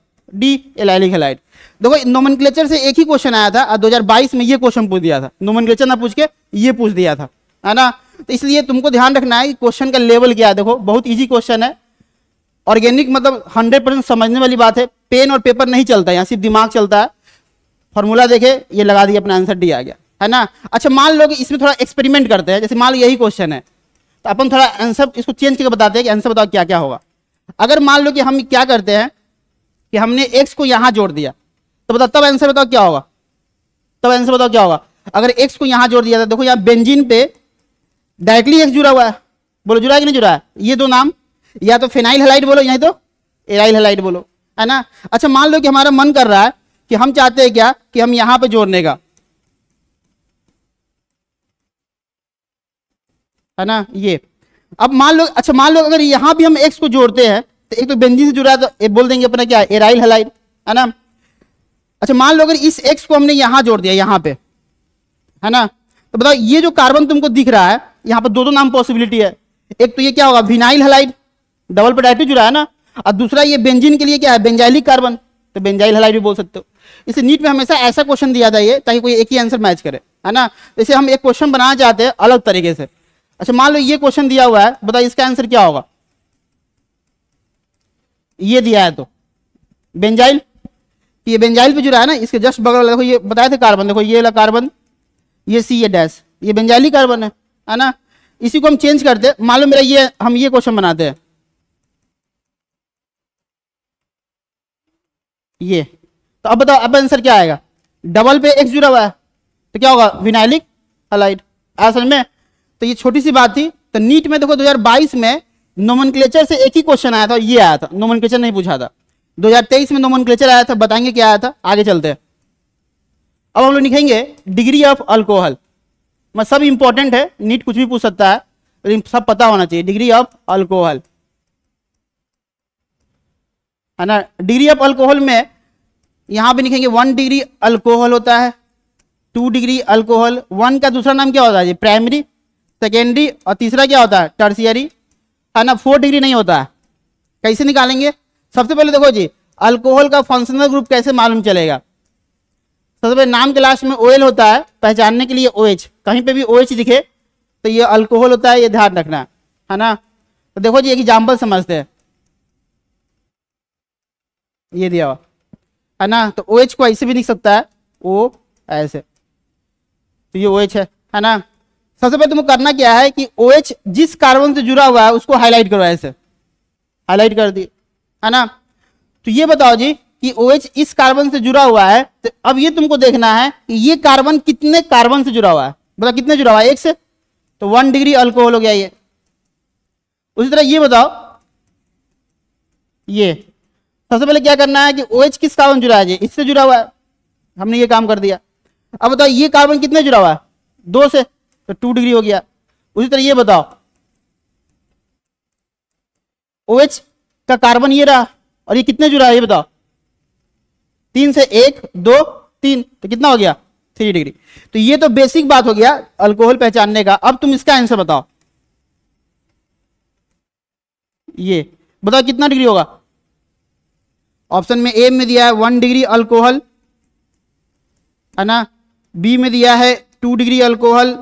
डी एलाइलिक हेलाइट देखो नोमन से एक ही क्वेश्चन आया था दो में ये क्वेश्चन पूछ दिया था नोमन ना पूछ के ये पूछ दिया था है ना तो इसलिए तुमको ध्यान रखना है कि क्वेश्चन का लेवल क्या है देखो बहुत ईजी क्वेश्चन है ऑर्गेनिक मतलब 100 परसेंट समझने वाली बात है पेन और पेपर नहीं चलता यहाँ सिर्फ दिमाग चलता है फॉर्मूला देखे ये लगा दिया अपना आंसर डी आ गया है ना अच्छा मान लो कि इसमें थोड़ा एक्सपेरिमेंट करते हैं जैसे मान लो यही क्वेश्चन है तो अपन थोड़ा आंसर इसको चेंज करके बताते हैं कि आंसर बताओ क्या क्या होगा अगर मान लो कि हम क्या करते हैं कि हमने एक्स को यहां जोड़ दिया तो बताओ तब आंसर बताओ क्या होगा तब आंसर बताओ क्या होगा अगर एक्स को यहां जोड़ दिया था देखो यहां बेंजिन पे डायरेक्टली एक्स जुड़ा हुआ है बोलो जुड़ा है कि नहीं जुड़ा है ये दो नाम या तो फिनाइल हेलाइट बोलो या तो एराइल हेलाइट बोलो है ना अच्छा मान लो कि हमारा मन कर रहा है कि हम चाहते हैं क्या कि हम यहां पे जोड़ने का है ना ये अब मान लो अच्छा मान लो अगर यहाँ भी हम एक्स को जोड़ते हैं तो एक तो बेंजीन से जुड़ा है तो ए, बोल देंगे अपना क्या एराइल हलाइल है ना अच्छा मान लो अगर इस एक्स को हमने यहां जोड़ दिया यहाँ पे है ना तो बताओ ये जो कार्बन तुमको दिख रहा है यहाँ पर दो दो नाम पॉसिबिलिटी है एक तो ये क्या होगा विनाइल हलाइड डबल पोटैटो जुड़ा है ना और दूसरा ये बेंजिन के लिए क्या है बेंजाइलिक कार्बन तो बेंजाइल हलाइड भी बोल सकते हो इसे नीट में हमेशा ऐसा क्वेश्चन दिया जाए ताकि कोई एक ही आंसर मैच करे है ना तो इसे हम एक क्वेश्चन बनाना चाहते हैं अलग तरीके से अच्छा मान लो ये क्वेश्चन दिया हुआ है बताइए इसका आंसर क्या होगा ये दिया है तो बेंजाइल तो ये बेंजाइल पे जो रहा है ना इसके जस्ट बगल देखो ये बताए थे कार्बन देखो ये वाला कार्बन ये सी ये डैश ये बेंजाइली कार्बन है है ना इसी को हम चेंज करते हैं मान लो मेरा ये हम ये क्वेश्चन बनाते हैं ये तो अब बताओ अब आंसर क्या आएगा डबल पे एक्स जुड़ा हुआ है तो क्या होगा विनाइलिक अलाइड असल में तो ये छोटी सी बात थी तो नीट में देखो 2022 में नोमन से एक ही क्वेश्चन आया था ये आया था नोमन नहीं पूछा था 2023 में नोमन आया था बताएंगे क्या आया था आगे चलते हैं अब हम लोग लिखेंगे डिग्री ऑफ अल्कोहल मैं सब इंपॉर्टेंट है नीट कुछ भी पूछ सकता है लेकिन सब पता होना चाहिए डिग्री ऑफ अल्कोहल है ना डिग्री ऑफ अल्कोहल में यहां पे लिखेंगे वन डिग्री अल्कोहल होता है टू डिग्री अल्कोहल वन का दूसरा नाम क्या होता है प्राइमरी सेकेंडरी और तीसरा क्या होता है टर्सियरी है ना फोर डिग्री नहीं होता है कैसे निकालेंगे सबसे पहले देखो जी अल्कोहल का फंक्शनल ग्रुप कैसे मालूम चलेगा सबसे पहले नाम के लास्ट में ओएल होता है पहचानने के लिए ओएच कहीं पे भी ओएच दिखे तो ये अल्कोहल होता है ये ध्यान रखना है ना तो देखो जी एग्जाम्पल समझते हैं ये दिया हुआ है ना तो ओएच OH को ऐसे भी लिख सकता है ओ ऐसे तो ये ओएच OH है है ना सबसे पहले तुमको करना क्या है कि ओ OH जिस कार्बन से जुड़ा हुआ है उसको हाईलाइट करो ऐसे हाईलाइट कर दिए है ना तो ये बताओ जी कि ओ OH इस कार्बन से जुड़ा हुआ है तो अब ये तुमको देखना है कि ये कार्बन कितने कार्बन से जुड़ा हुआ है बताओ मतलब कितने जुड़ा हुआ है एक से तो वन डिग्री अल्कोहल हो गया ये उसी तरह ये बताओ ये सबसे पहले क्या करना है कि ओ OH किस कार्बन जुड़ा है जी इससे जुड़ा हुआ है हमने ये काम कर दिया अब बताओ ये कार्बन कितने जुड़ा हुआ है दो से तो टू डिग्री हो गया उसी तरह ये बताओ ओ OH का कार्बन ये रहा और ये कितने जुड़ा है ये बताओ तीन से एक दो तीन तो कितना हो गया थ्री डिग्री तो ये तो बेसिक बात हो गया अल्कोहल पहचानने का अब तुम इसका आंसर बताओ ये बताओ कितना डिग्री होगा ऑप्शन में ए में दिया है वन डिग्री अल्कोहल है ना बी में दिया है टू डिग्री अल्कोहल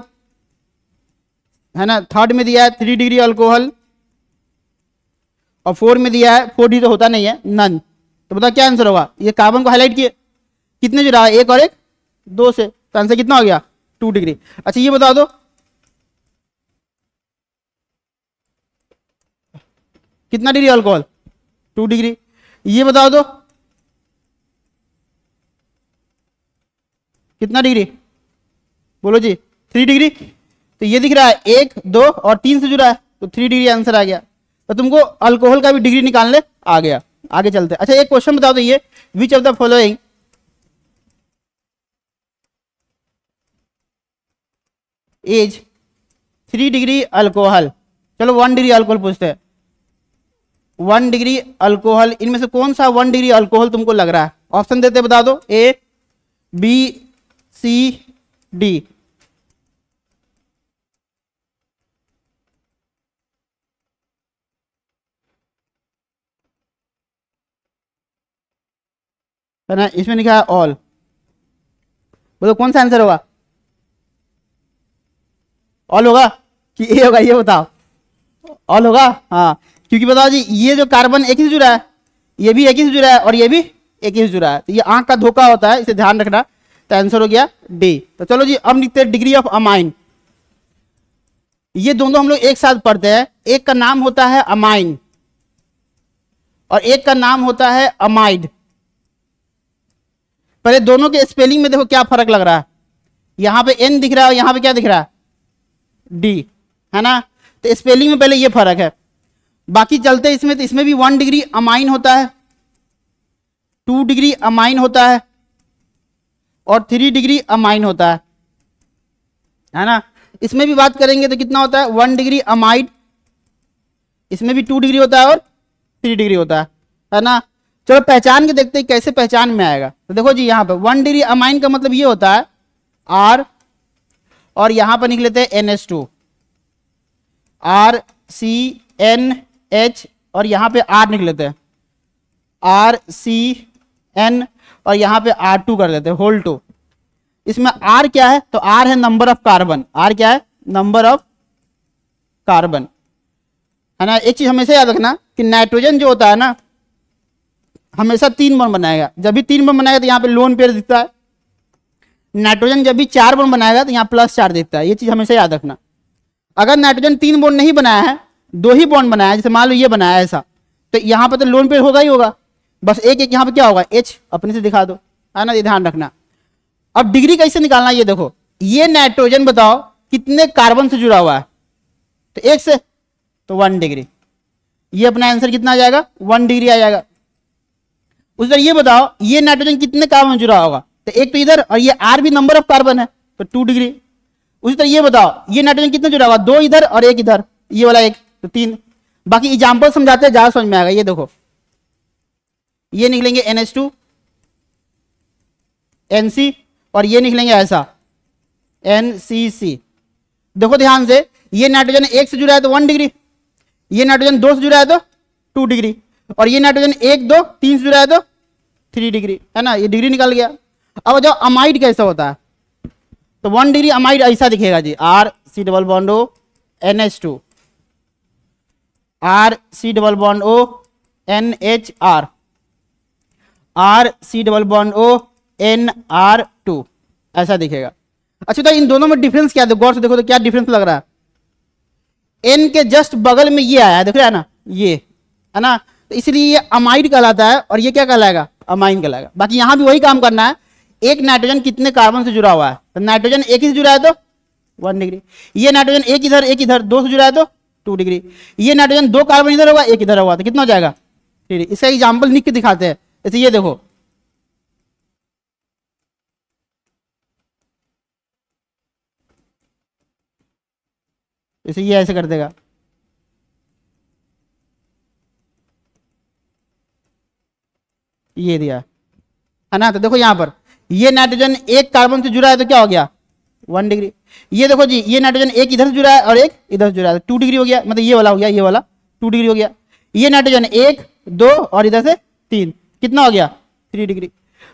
है ना थर्ड में दिया है थ्री डिग्री अल्कोहल और फोर में दिया है फोर डी तो होता नहीं है नन तो बताओ क्या आंसर होगा ये कार्बन को हाईलाइट किए कितने जुड़ा है एक और एक दो से तो आंसर कितना हो गया टू डिग्री अच्छा ये बता दो कितना डिग्री अल्कोहल टू डिग्री ये बता दो कितना डिग्री बोलो जी थ्री डिग्री तो ये दिख रहा है एक दो और तीन से जुड़ा है तो थ्री डिग्री आंसर आ गया तो तुमको अल्कोहल का भी डिग्री निकालने आ गया आगे चलते अच्छा एक क्वेश्चन बता दो ये which of the following is three degree alcohol चलो वन डिग्री अल्कोहल पूछते हैं वन डिग्री अल्कोहल इनमें से कौन सा वन डिग्री अल्कोहल तुमको लग रहा है ऑप्शन देते बता दो ए बी सी डी तो ना इसमें लिखा है ऑल बोलो कौन सा आंसर होगा ऑल होगा कि ए होगा ये बताओ ऑल होगा हाँ क्योंकि बताओ जी ये जो कार्बन एक ही जुड़ा है ये भी एक ही जुड़ा है और ये भी एक ही जुड़ा है तो ये आंख का धोखा होता है इसे ध्यान रखना तो आंसर हो गया डी तो चलो जी अब लिखते हैं डिग्री ऑफ अमाइन ये दोनों हम लोग एक साथ पढ़ते हैं एक का नाम होता है अमाइन और एक का नाम होता है अमाइड पहले दोनों के स्पेलिंग में देखो क्या फर्क लग रहा है यहां पे एन दिख रहा है और यहां पे क्या दिख रहा है डी है ना तो स्पेलिंग में पहले ये फर्क है बाकी चलते इसमें तो इसमें भी वन डिग्री अमाइन होता है टू डिग्री अमाइन होता है और थ्री डिग्री अमाइन होता है है ना इसमें भी बात करेंगे तो कितना होता है वन डिग्री अमाइड इसमें भी टू डिग्री होता है और थ्री डिग्री होता है है ना चलो पहचान के देखते हैं कैसे पहचान में आएगा तो देखो जी यहाँ पे वन डिग्री अमाइन का मतलब ये होता है आर और यहां पर निकले थे N S two R C N H और यहां पे आर निकले थे आर सी एन और यहां पे आर टू कर देते होल टू इसमें आर क्या है तो आर है नंबर ऑफ कार्बन आर क्या है नंबर ऑफ कार्बन है ना एक चीज हमेशा याद रखना कि नाइट्रोजन जो होता है ना हमेशा तीन बॉन्ड बनाएगा जब भी तीन बॉन्ड बनाएगा तो यहाँ पे लोन पेयर दिखता है नाइट्रोजन जब भी चार बॉन्ड बनाएगा तो यहाँ प्लस चार दिखता है ये चीज़ हमेशा याद रखना अगर नाइट्रोजन तीन बॉन्ड नहीं बनाया है दो ही बॉन्ड बनाया है जैसे मान लो ये बनाया है ऐसा तो यहाँ पर तो लोन पेयर होगा ही होगा बस एक एक यहाँ पर क्या होगा एच अपने से दिखा दो है ना ये ध्यान रखना अब डिग्री कैसे निकालना ये देखो ये नाइट्रोजन बताओ कितने कार्बन से जुड़ा हुआ है तो एक से तो वन डिग्री ये अपना आंसर कितना आ जाएगा वन डिग्री आ जाएगा उस ये बताओ ये नाइट्रोजन कितने कार्बन जुड़ा होगा तो एक तो इधर और ये आर भी नंबर ऑफ कार्बन है तो टू डिग्री उसी तरह ये बताओ ये नाइट्रोजन कितने जुड़ा होगा दो इधर और एक इधर ये वाला एक तो तीन बाकी एग्जाम्पल समझाते हैं ज्यादा समझ में आएगा ये देखो ये निकलेंगे N H two N C और ये निकलेंगे ऐसा एन सी सी देखो ध्यान से ये नाइट्रोजन एक से जुड़ा है तो वन डिग्री ये नाइट्रोजन दो से जुड़ा है तो टू डिग्री और ये नाइट्रोजन एक दो तीन से जुड़ा है तो थ्री डिग्री है ना ये डिग्री निकल गया अब जो अमाइड कैसा होता है तो वन डिग्री अमाइड ऐसा दिखेगा जी R C double bond O N H two R C double bond O N H R R C double bond O N R two ऐसा दिखेगा अच्छा तो इन दोनों में डिफरेंस क्या तो गौर से देखो तो क्या डिफरेंस लग रहा है एन के जस्ट बगल में ये आया है देख रहे हैं ना ये है ना तो इसलिए ये अमाइड कहलाता है और ये क्या कहलाएगा अमाइन कहलाएगा बाकी यहां भी वही काम करना है एक नाइट्रोजन कितने कार्बन से जुड़ा हुआ है तो नाइट्रोजन एक ही से जुड़ा है तो वन डिग्री ये नाइट्रोजन एक इधर एक इधर दो से जुड़ा है तो टू डिग्री ये नाइट्रोजन दो कार्बन इधर होगा एक इधर होगा तो कितना हो जाएगा ठीक है इसका एग्जाम्पल लिख के दिखाते हैं ऐसे ये देखो ऐसे ये ऐसे कर देगा ये दिया है ना तो देखो यहां पर ये नाइट्रोजन एक कार्बन से जुड़ा है तो क्या हो गया वन डिग्री ये देखो जी ये नाइट्रोजन एक इधर से जुड़ा है और एक इधर से जुड़ा है टू डिग्री हो गया मतलब ये वाला हो गया ये वाला टू डिग्री हो गया ये नाइट्रोजन एक दो और इधर से तीन कितना हो गया थ्री डिग्री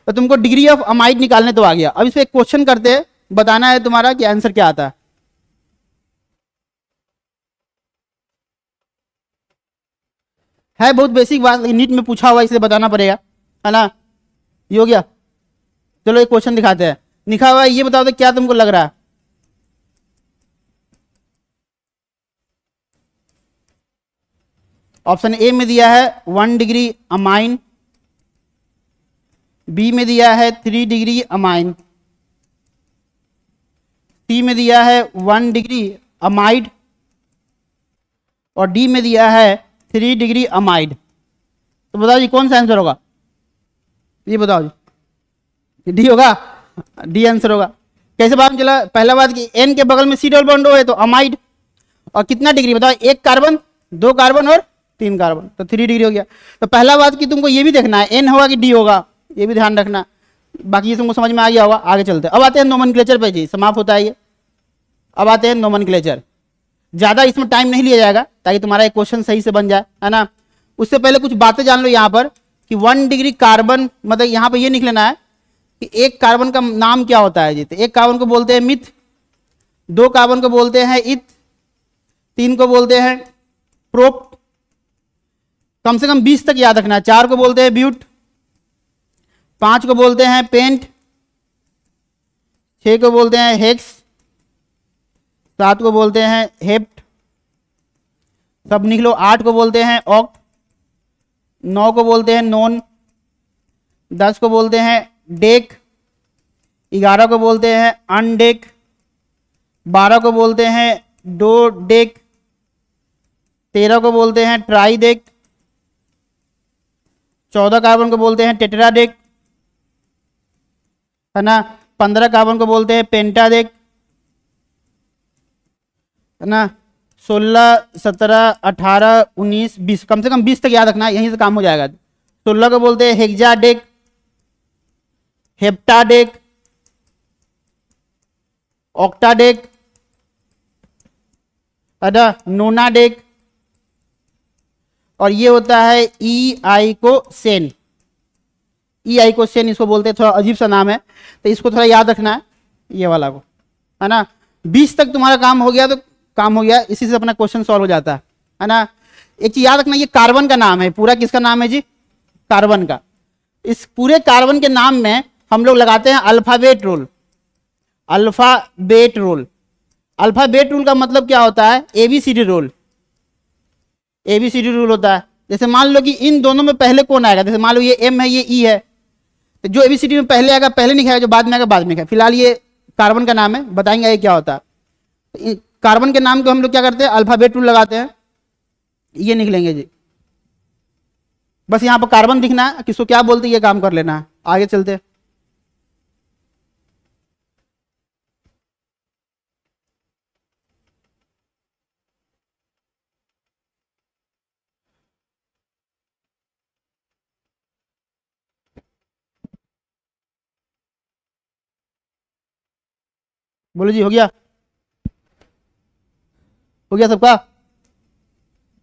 तो तुमको डिग्री ऑफ अमाइड निकालने तो आ गया अब इस पर क्वेश्चन करते हैं बताना है तुम्हारा कि आंसर क्या आता है है बहुत बेसिक बात नीट में पूछा हुआ इसलिए बताना पड़ेगा है ना ये हो गया चलो एक क्वेश्चन दिखाते हैं लिखा हुआ ये बताओ तो क्या तुमको लग रहा है ऑप्शन ए में दिया है वन डिग्री अमाइन बी में दिया है थ्री डिग्री अमाइन सी में दिया है वन डिग्री अमाइड और डी में दिया है थ्री डिग्री अमाइड तो बताओ ये कौन सा आंसर होगा ये बताओ जी डी होगा डी आंसर होगा कैसे बात चला पहला बात कि एन के बगल में सी डबल बॉन्ड है तो अमाइड और कितना डिग्री बताओ एक कार्बन दो कार्बन और तीन कार्बन तो थ्री डिग्री हो गया तो पहला बात कि तुमको ये भी देखना है एन होगा कि डी होगा ये भी ध्यान रखना बाकी ये तुमको समझ में आ गया होगा आगे चलते अब आते हैं नोमन क्लेचर पर जी समाप्त होता है ये अब आते हैं नोमन क्लेचर ज़्यादा इसमें टाइम नहीं लिया जाएगा ताकि तुम्हारा एक क्वेश्चन सही से बन जाए है ना उससे पहले कुछ बातें जान लो यहाँ पर कि वन डिग्री कार्बन मतलब यहां पे ये निकल लेना है कि एक कार्बन का नाम क्या होता है जी एक कार्बन को बोलते हैं मिथ दो कार्बन को बोलते हैं इत तीन को बोलते हैं प्रोप कम से कम बीस तक याद रखना है चार को बोलते हैं ब्यूट पांच को बोलते हैं पेंट छ को बोलते हैं हेक्स सात को बोलते हैं हेप्ट सब निकलो आठ को बोलते हैं ऑक्ट नौ को बोलते हैं नोन दस को बोलते हैं डेक ग्यारह को बोलते हैं अनडेक बारह को बोलते हैं डो डेक तेरह को बोलते हैं ट्राई डेक चौदह कार्बन को बोलते हैं टेटरा डेक है ना पंद्रह कार्बन को बोलते हैं पेंटा डेक है ना सोलह सत्रह अठारह उन्नीस बीस कम से कम बीस तक याद रखना यहीं से काम हो जाएगा सोलह को बोलते हैं hexadec heptadec octadec अदा नोना डेक और ये होता है ई आई को सेन ई आई को सेन इसको बोलते हैं थोड़ा अजीब सा नाम है तो इसको थोड़ा याद रखना है ये वाला को है ना बीस तक तुम्हारा काम हो गया तो काम हो गया इसी से अपना क्वेश्चन सॉल्व हो जाता है ना एक चीज याद रखना ये कार्बन का नाम है पूरा किसका नाम है जी कार्बन का इस पूरे कार्बन के नाम में हम लोग लगाते हैं alphabet rule alphabet rule alphabet rule का मतलब क्या होता है एबीसीडी रूल एबीसीडी रूल होता है जैसे मान लो कि इन दोनों में पहले कौन आएगा जैसे मान लो ये एम है ये ई e है तो जो एबीसीडी में पहले आएगा पहले नहीं खाएगा जो बाद में आएगा बाद में खाएगा फिलहाल ये कार्बन का नाम है बताएंगे ये क्या होता है कार्बन के नाम को हम लोग क्या करते हैं अल्फाबेट रूल लगाते हैं ये निकलेंगे जी बस यहां पर कार्बन दिखना है किसको क्या बोलते ये काम कर लेना है आगे चलते बोलो जी हो गया हो गया सबका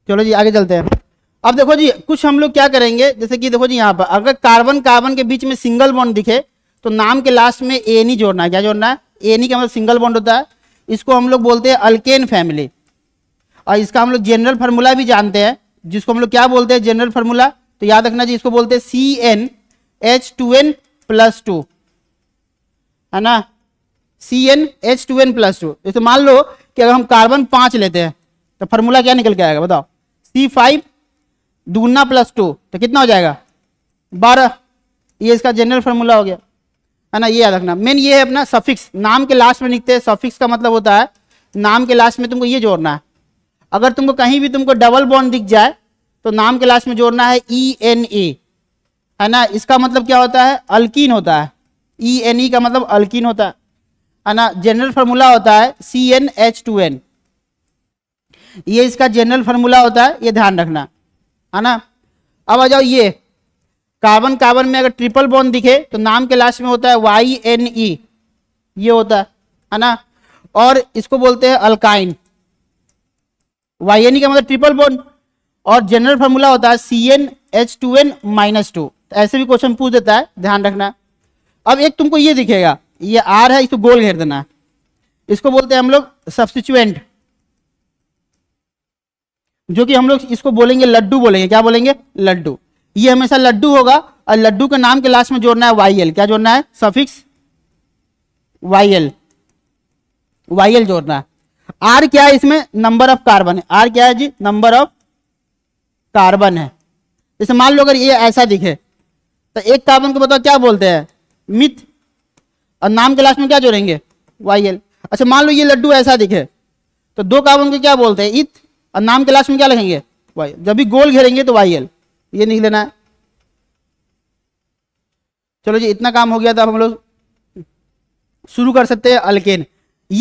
चलो जी आगे चलते हैं अब देखो जी कुछ हम लोग क्या करेंगे जैसे कि देखो जी यहाँ पर अगर कार्बन कार्बन के बीच में सिंगल बॉन्ड दिखे तो नाम के लास्ट में एनी जोड़ना है क्या जोड़ना है एनी का मतलब सिंगल बॉन्ड होता है इसको हम लोग बोलते हैं अल्केन फैमिली और इसका हम लोग जनरल फार्मूला भी जानते हैं जिसको हम लोग क्या बोलते हैं जनरल फार्मूला तो याद रखना जी इसको बोलते हैं C N H two N plus two है ना C N H two N plus two तो मान लो कि अगर हम कार्बन पाँच लेते हैं तो फार्मूला क्या निकल के आएगा बताओ सी फाइव दूना प्लस टू तो कितना हो जाएगा बारह ये इसका जनरल फार्मूला हो गया है ना ये याद रखना मेन ये है अपना सफिक्स नाम के लास्ट में लिखते हैं सफिक्स का मतलब होता है नाम के लास्ट में तुमको ये जोड़ना है अगर तुमको कहीं भी तुमको डबल बॉन्ड दिख जाए तो नाम के लास्ट में जोड़ना है ई एन ए है ना इसका मतलब क्या होता है अल्किन होता है ई एन ई का मतलब अल्किन होता है ना जनरल फार्मूला होता है C N H two N ये इसका जनरल फार्मूला होता है ये ध्यान रखना है ना अब आ जाओ ये कार्बन कार्बन में अगर ट्रिपल बॉन्ड दिखे तो नाम के लास्ट में होता है वाई एन ई ये होता है है ना और इसको बोलते हैं अल्काइन वाई एन ई का मतलब ट्रिपल बॉन्ड और जनरल फार्मूला होता है C N H two N minus two ऐसे भी क्वेश्चन पूछ देता है ध्यान रखना अब एक तुमको ये दिखेगा ये आर है इसको गोल घेर देना इसको बोलते हैं हम लोग सब्सिचुएंट जो कि हम लोग इसको बोलेंगे लड्डू बोलेंगे क्या बोलेंगे लड्डू ये हमेशा लड्डू होगा और लड्डू के नाम के लास्ट में जोड़ना है वाई एल क्या जोड़ना है suffix Y L Y L जोड़ना है आर क्या है इसमें नंबर ऑफ कार्बन है आर क्या है जी नंबर ऑफ कार्बन है इसे मान लो अगर ये ऐसा दिखे तो एक कार्बन को बताओ क्या बोलते हैं मिथ और नाम के लास्ट में क्या जोड़ेंगे वाई एल अच्छा मान लो ये लड्डू ऐसा दिखे तो दो कार्बन को क्या बोलते हैं इत और नाम के लास्ट में क्या लगेंगे वाई जब भी गोल घेरेंगे तो वाई एल ये लिख लेना है चलो जी इतना काम हो गया था हम लोग शुरू कर सकते हैं अल्केन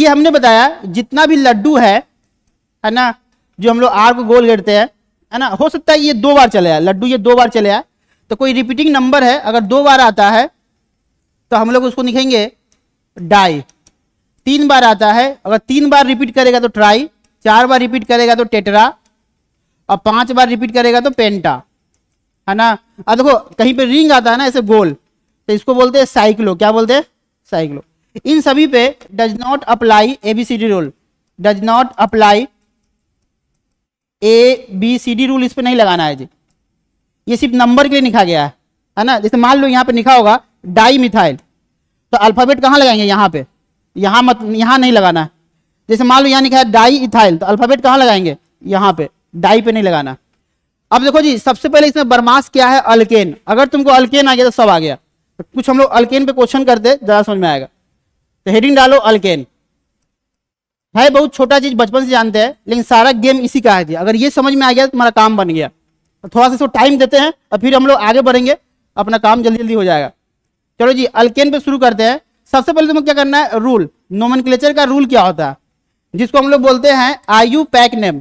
ये हमने बताया जितना भी लड्डू है है ना जो हम लोग आर को गोल घेरते हैं है ना हो सकता है ये दो बार चले आए लड्डू ये दो बार चले आए तो कोई रिपीटिंग नंबर है अगर दो बार आता है तो हम लोग उसको लिखेंगे डाई तीन बार आता है अगर तीन बार रिपीट करेगा तो ट्राई चार बार रिपीट करेगा तो टेटरा और पांच बार रिपीट करेगा तो पेंटा है ना अब देखो कहीं पे रिंग आता है ना ऐसे गोल तो इसको बोलते हैं साइक्लो क्या बोलते हैं साइक्लो इन सभी पे does not apply A B C D rule does not apply A B C D rule इस पर नहीं लगाना है जी ये सिर्फ नंबर के लिए लिखा गया है है ना जैसे मान लो यहाँ पे लिखा होगा डाई मिथाइल तो अल्फाबेट कहाँ लगाएंगे यहाँ पे यहाँ मत यहाँ नहीं लगाना है जैसे मान लो यहाँ लिखा है डाई इथाइल तो अल्फाबेट कहाँ लगाएंगे यहाँ पे डाई पे नहीं लगाना अब देखो जी सबसे पहले इसमें बर्मास क्या है अल्केन अगर तुमको अल्केन आ गया तो सब आ गया तो कुछ हम लोग अल्केन पे क्वेश्चन करते ज़्यादा समझ में आएगा तो हेडिंग डालो अल्केन है बहुत छोटा चीज़ बचपन से जानते हैं लेकिन सारा गेम इसी का है अगर ये समझ में आ गया तो तुम्हारा काम बन गया तो थोड़ा सा इसको टाइम देते हैं और फिर हम लोग आगे बढ़ेंगे अपना काम जल्दी जल्दी हो जाएगा चलो जी अल्केन पे शुरू करते हैं सबसे पहले तुम्हें क्या करना है रूल नोमन का रूल क्या होता है जिसको हम लोग बोलते हैं आयु पैक नेम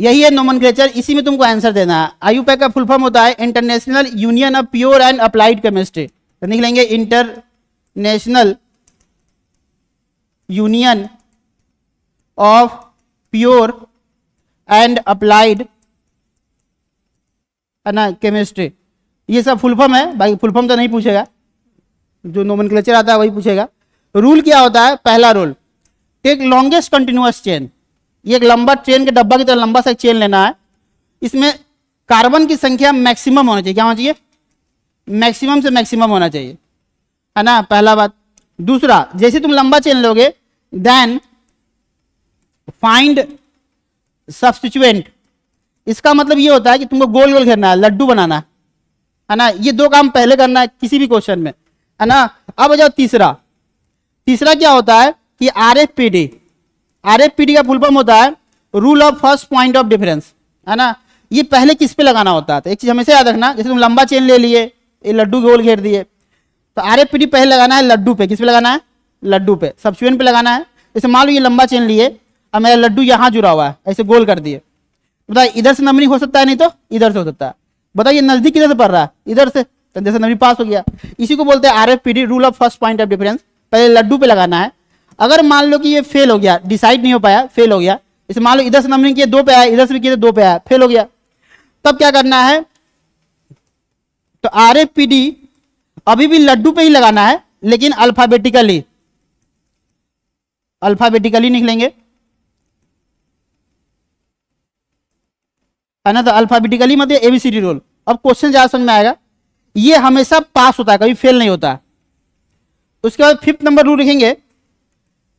यही है नोमन इसी में तुमको आंसर देना है आयु पैक का फुल फॉर्म होता है international union of pure and applied chemistry तो निकलेंगे international union of pure and applied है ना केमिस्ट्री ये सब फुलफॉर्म है बाकी फुलफॉर्म तो नहीं पूछेगा जो नोमनक्लेचर आता है वही पूछेगा रूल क्या होता है पहला rule take longest continuous chain ये एक लंबा ट्रेन के डब्बा की तरह लंबा सा चेन लेना है इसमें कार्बन की संख्या मैक्सिमम होना चाहिए क्या होना चाहिए मैक्सिमम से मैक्सिमम होना चाहिए है ना पहला बात दूसरा जैसे तुम लंबा चेन लोगे देन फाइंड सब्सिट्यूएंट इसका मतलब ये होता है कि तुमको गोल गोल घेरना है लड्डू बनाना है है ना ये दो काम पहले करना है किसी भी क्वेश्चन में है ना अब आ जाओ तीसरा तीसरा क्या होता है कि R F P D R F P D का फुल फॉर्म होता है rule of first point of difference है ना ये पहले किस पे लगाना होता है तो एक चीज हमेशा याद रखना जैसे तुम लंबा चेन ले लिए ये लड्डू गोल घेर दिए तो आर एफ पी डी पहले लगाना है लड्डू पे किस पे लगाना है लड्डू पे सब सब्सिवेंट पे लगाना है जैसे मान लो ये लंबा चेन लिए अब मेरा लड्डू यहाँ जुड़ा हुआ है ऐसे गोल कर दिए बताए इधर से नंबरिंग हो सकता है नहीं तो इधर से हो सकता है बताइए नजदीक किधर से पड़ रहा है इधर से तो जैसे नबी पास हो गया इसी को बोलते हैं R F P rule of first point of difference पहले लड्डू पे लगाना है अगर मान लो कि ये फेल हो गया डिसाइड नहीं हो पाया फेल हो गया इसे मान लो इधर से नंबरिंग किया दो पे आया इधर से भी किया तो दो पे आया फेल हो गया तब क्या करना है तो आर एफ पी डी अभी भी लड्डू पे ही लगाना है लेकिन अल्फाबेटिकली अल्फाबेटिकली निकलेंगे है ना तो अल्फाबेटिकली मतलब एबीसीडी रोल अब क्वेश्चन ज़्यादा समझ में आएगा ये हमेशा पास होता है कभी फेल नहीं होता उसके बाद फिफ्थ नंबर रूल लिखेंगे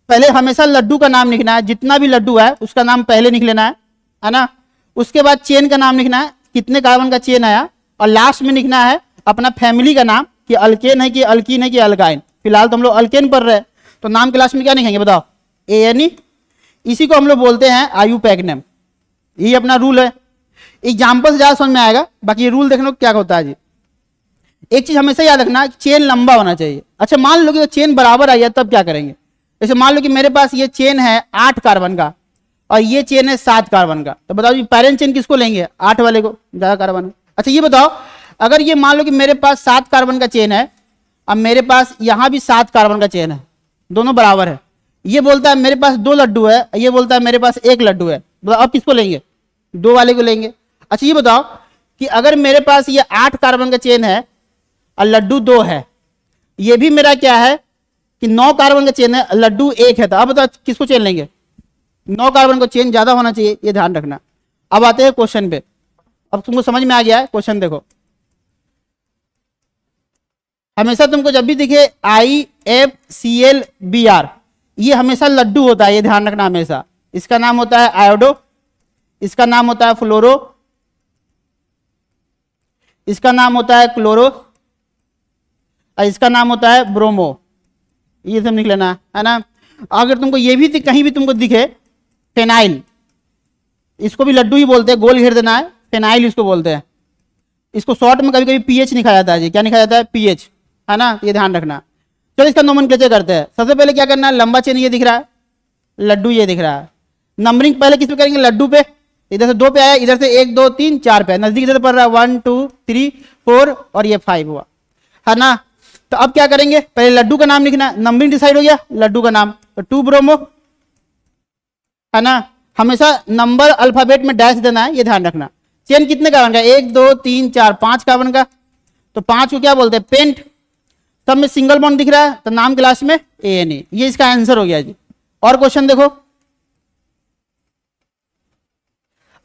पहले हमेशा लड्डू का नाम लिखना है जितना भी लड्डू है उसका नाम पहले लिख लेना है है ना उसके बाद चेन का नाम लिखना है कितने कार्बन का चेन आया और लास्ट में लिखना है अपना फैमिली का नाम कि अल्केन है कि अल्किन है कि अलकाइन फिलहाल तो हम लोग अल्केन पढ़ रहे हैं तो नाम क्लास में क्या लिखेंगे बताओ ए एन ई इसी को हम लोग बोलते हैं आयु पैक नेम यही अपना रूल है एग्जाम्पल से ज़्यादा समझ में आएगा बाकी ये रूल देखने को क्या होता है जी एक चीज़ हमेशा याद रखना है चेन लंबा होना चाहिए अच्छा मान लो कि वो चेन बराबर आई है तब क्या करेंगे जैसे मान लो कि मेरे पास ये चेन है आठ कार्बन का और ये चेन है सात कार्बन का तो बताओ जी पैरेंट चेन किसको लेंगे आठ वाले को ज़्यादा कार्बन अच्छा ये बताओ अगर ये मान लो कि मेरे पास सात कार्बन का चेन है अब मेरे पास यहाँ भी सात कार्बन का चेन है दोनों बराबर है ये बोलता है मेरे पास दो लड्डू है ये बोलता है मेरे पास एक लड्डू है बताओ अब किसको लेंगे दो वाले को लेंगे अच्छा ये बताओ कि अगर मेरे पास ये आठ कार्बन का चेन है और लड्डू दो है ये भी मेरा क्या है कि नौ कार्बन का चेन है लड्डू एक है तो अब बताओ किसको चेन लेंगे नौ कार्बन का चेन ज्यादा होना चाहिए ये ध्यान रखना अब आते हैं क्वेश्चन पे अब तुमको समझ में आ गया है क्वेश्चन देखो हमेशा तुमको जब भी दिखे I F C L B R ये हमेशा लड्डू होता है ये ध्यान रखना हमेशा इसका नाम होता है आयोडो इसका नाम होता है फ्लोरो इसका नाम होता है क्लोरो इसका नाम होता है ब्रोमो ये सब निकले ना है ना अगर तुमको ये भी कहीं भी तुमको दिखे फेनाइल इसको भी लड्डू ही बोलते हैं गोल घेर देना है फेनाइल इसको बोलते हैं इसको शॉर्ट में कभी कभी पीएच लिखा जाता है जी क्या लिखा जाता है पीएच है ना ये ध्यान रखना चलो इसका नोमन करते हैं सबसे पहले क्या करना है लंबा चेन ये दिख रहा है लड्डू ये दिख रहा है नंबरिंग पहले किस पे करेंगे लड्डू पे इधर से दो पे आया इधर से एक दो तीन चार पे नजदीक इधर पड़ रहा है वन टू थ्री फोर और ये फाइव हुआ है ना तो अब क्या करेंगे पहले लड्डू का नाम लिखना नंबरिंग डिसाइड हो गया लड्डू का नाम तो टू ब्रोमो है ना हमेशा नंबर अल्फाबेट में डैश देना है ये ध्यान रखना चेन कितने का एक दो तीन चार पांच का तो पांच को क्या बोलते हैं पेंट तब में सिंगल बॉन्ड दिख रहा है तो नाम क्लास में ए एन ए ये इसका आंसर हो गया जी और क्वेश्चन देखो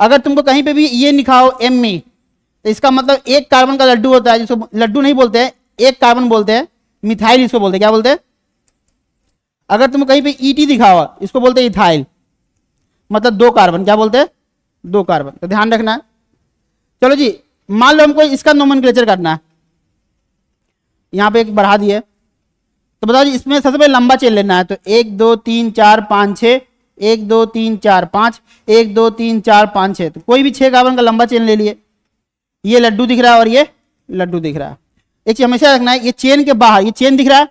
अगर तुमको कहीं पे भी ये लिखा हो एम ई तो इसका मतलब एक कार्बन का लड्डू होता है जिसको लड्डू नहीं बोलते हैं एक कार्बन बोलते हैं मिथाइल इसको बोलते हैं क्या बोलते हैं अगर तुम कहीं पे ईटी e दिखा हुआ इसको बोलते हैं इथाइल मतलब दो कार्बन क्या बोलते हैं दो कार्बन तो ध्यान रखना है चलो जी मान लो हमको इसका नोमन करना है यहाँ पे एक बढ़ा दिए तो बताओ जी इसमें सबसे पहले लंबा चेन लेना है तो एक दो तीन चार पाँच छः एक दो तीन चार पाँच एक दो तीन चार पाँच छः तो कोई भी छः कार्बन का लंबा चेन ले लिए ये लड्डू दिख रहा है और ये लड्डू दिख रहा है एक चीज हमेशा रखना है ये चेन के बाहर ये चेन दिख रहा है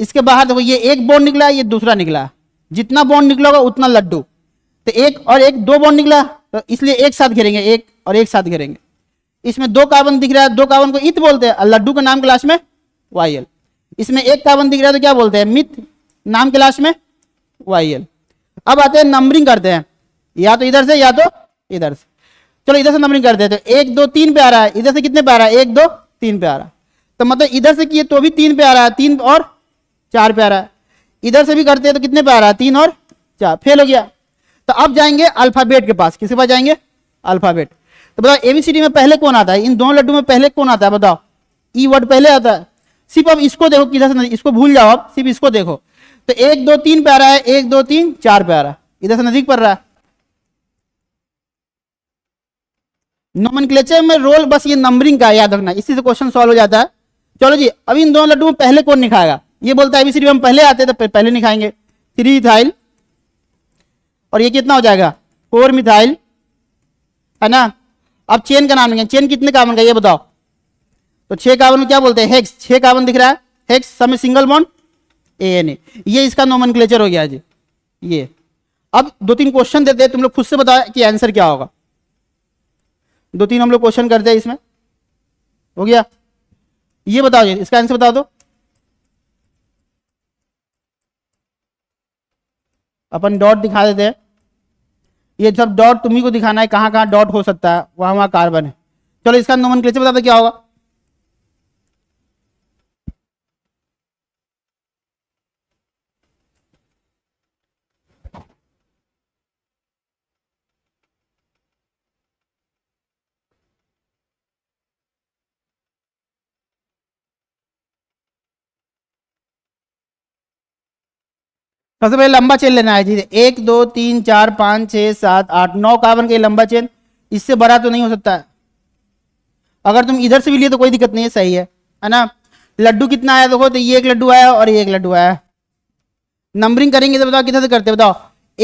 इसके बाहर देखो ये एक बॉन्ड निकला ये दूसरा निकला जितना बॉन्ड निकला होगा उतना लड्डू तो एक और एक दो बॉन्ड निकला तो इसलिए एक साथ घेरेंगे एक और एक साथ घेरेंगे इसमें दो कार्बन दिख रहा है दो कार्बन को इत बोलते हैं लड्डू का नाम क्लास में वाई इसमें एक कार्बन दिख रहा है तो क्या बोलते हैं मित नाम क्लास में वाई अब आते हैं नंबरिंग करते हैं या तो इधर से या तो इधर से चलो इधर से नंबरिंग कर देते तो एक दो तीन पे आ रहा है इधर से कितने पे आ रहा है एक दो तीन पे आ रहा है तो मतलब इधर से किए तो भी तीन पे आ रहा है तीन और चार पे आ रहा है इधर से भी करते हैं तो कितने पे आ रहा है तीन और चार फेल हो गया तो अब जाएंगे अल्फाबेट के पास किसके पास जाएंगे अल्फाबेट तो बताओ एबीसीडी में पहले कौन आता है इन दोनों लड्डू में पहले कौन आता है बताओ ई e वर्ड पहले आता है सिर्फ अब इसको देखो किधर से इसको भूल जाओ आप सिर्फ इसको देखो तो एक दो तीन पे आ रहा है एक दो तीन चार पे आ रहा है इधर से नजदीक पड़ रहा है नोमन में रोल बस ये नंबरिंग का याद रखना इसी से क्वेश्चन सॉल्व हो जाता है चलो जी अभी इन दोनों लड्डू में पहले कौन निखाएगा ये बोलता है अभी हम पहले आते तो पहले निखाएंगे थ्री मिथाइल और ये कितना हो जाएगा फोर मिथाइल है ना अब चेन का नाम लेंगे चेन कितने कार्बन का ये बताओ तो छह कार्बन क्या बोलते हैं हेक्स छह कार्बन दिख रहा है हेक्स समय single bond A N A ये इसका नॉमन हो गया जी ये अब दो तीन क्वेश्चन देते हैं तुम लोग खुद से बताओ कि आंसर क्या होगा दो तीन हम लोग क्वेश्चन करते हैं इसमें हो गया ये बताओ इसका आंसर बता दो अपन डॉट दिखा देते हैं ये सब डॉट तुम्ही को दिखाना है कहाँ कहाँ डॉट हो सकता है वहां वहां कार्बन है चलो इसका नोमन बता दो क्या होगा सबसे पहले लंबा चेन लेना है जी एक दो तीन चार पाँच छः सात आठ नौ कार्बन का लंबा चेन इससे बड़ा तो नहीं हो सकता है अगर तुम इधर से भी लिए तो कोई दिक्कत नहीं है सही है है ना लड्डू कितना आया देखो तो ये एक लड्डू आया और ये एक लड्डू आया नंबरिंग करेंगे तो बताओ किधर से करते बताओ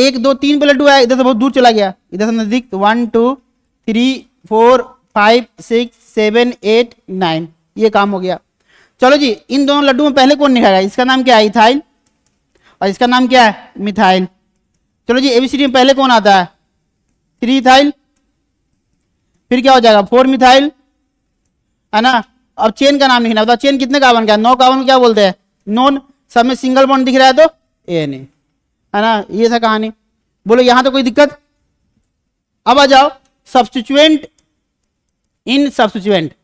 एक दो तीन पे लड्डू आया इधर से बहुत दूर चला गया इधर से नज़दीक one two three four five six seven eight nine ये काम हो गया चलो जी इन दोनों लड्डू में पहले कौन निकाला इसका नाम क्या है इथाइल और इसका नाम क्या है मिथाइल चलो जी एबीसीडी में पहले कौन आता है थ्री इथाइल फिर क्या हो जाएगा फोर मिथाइल है ना अब चेन का नाम लिखना बताओ चेन कितने कार्बन का है नौ कार्बन क्या बोलते हैं नॉन सब में सिंगल बॉन्ड दिख रहा है तो ए एन ए है ना ये था कहानी बोलो यहां तो कोई दिक्कत अब आ जाओ सब्सिट्यूएंट इन सब्सिट्यूएंट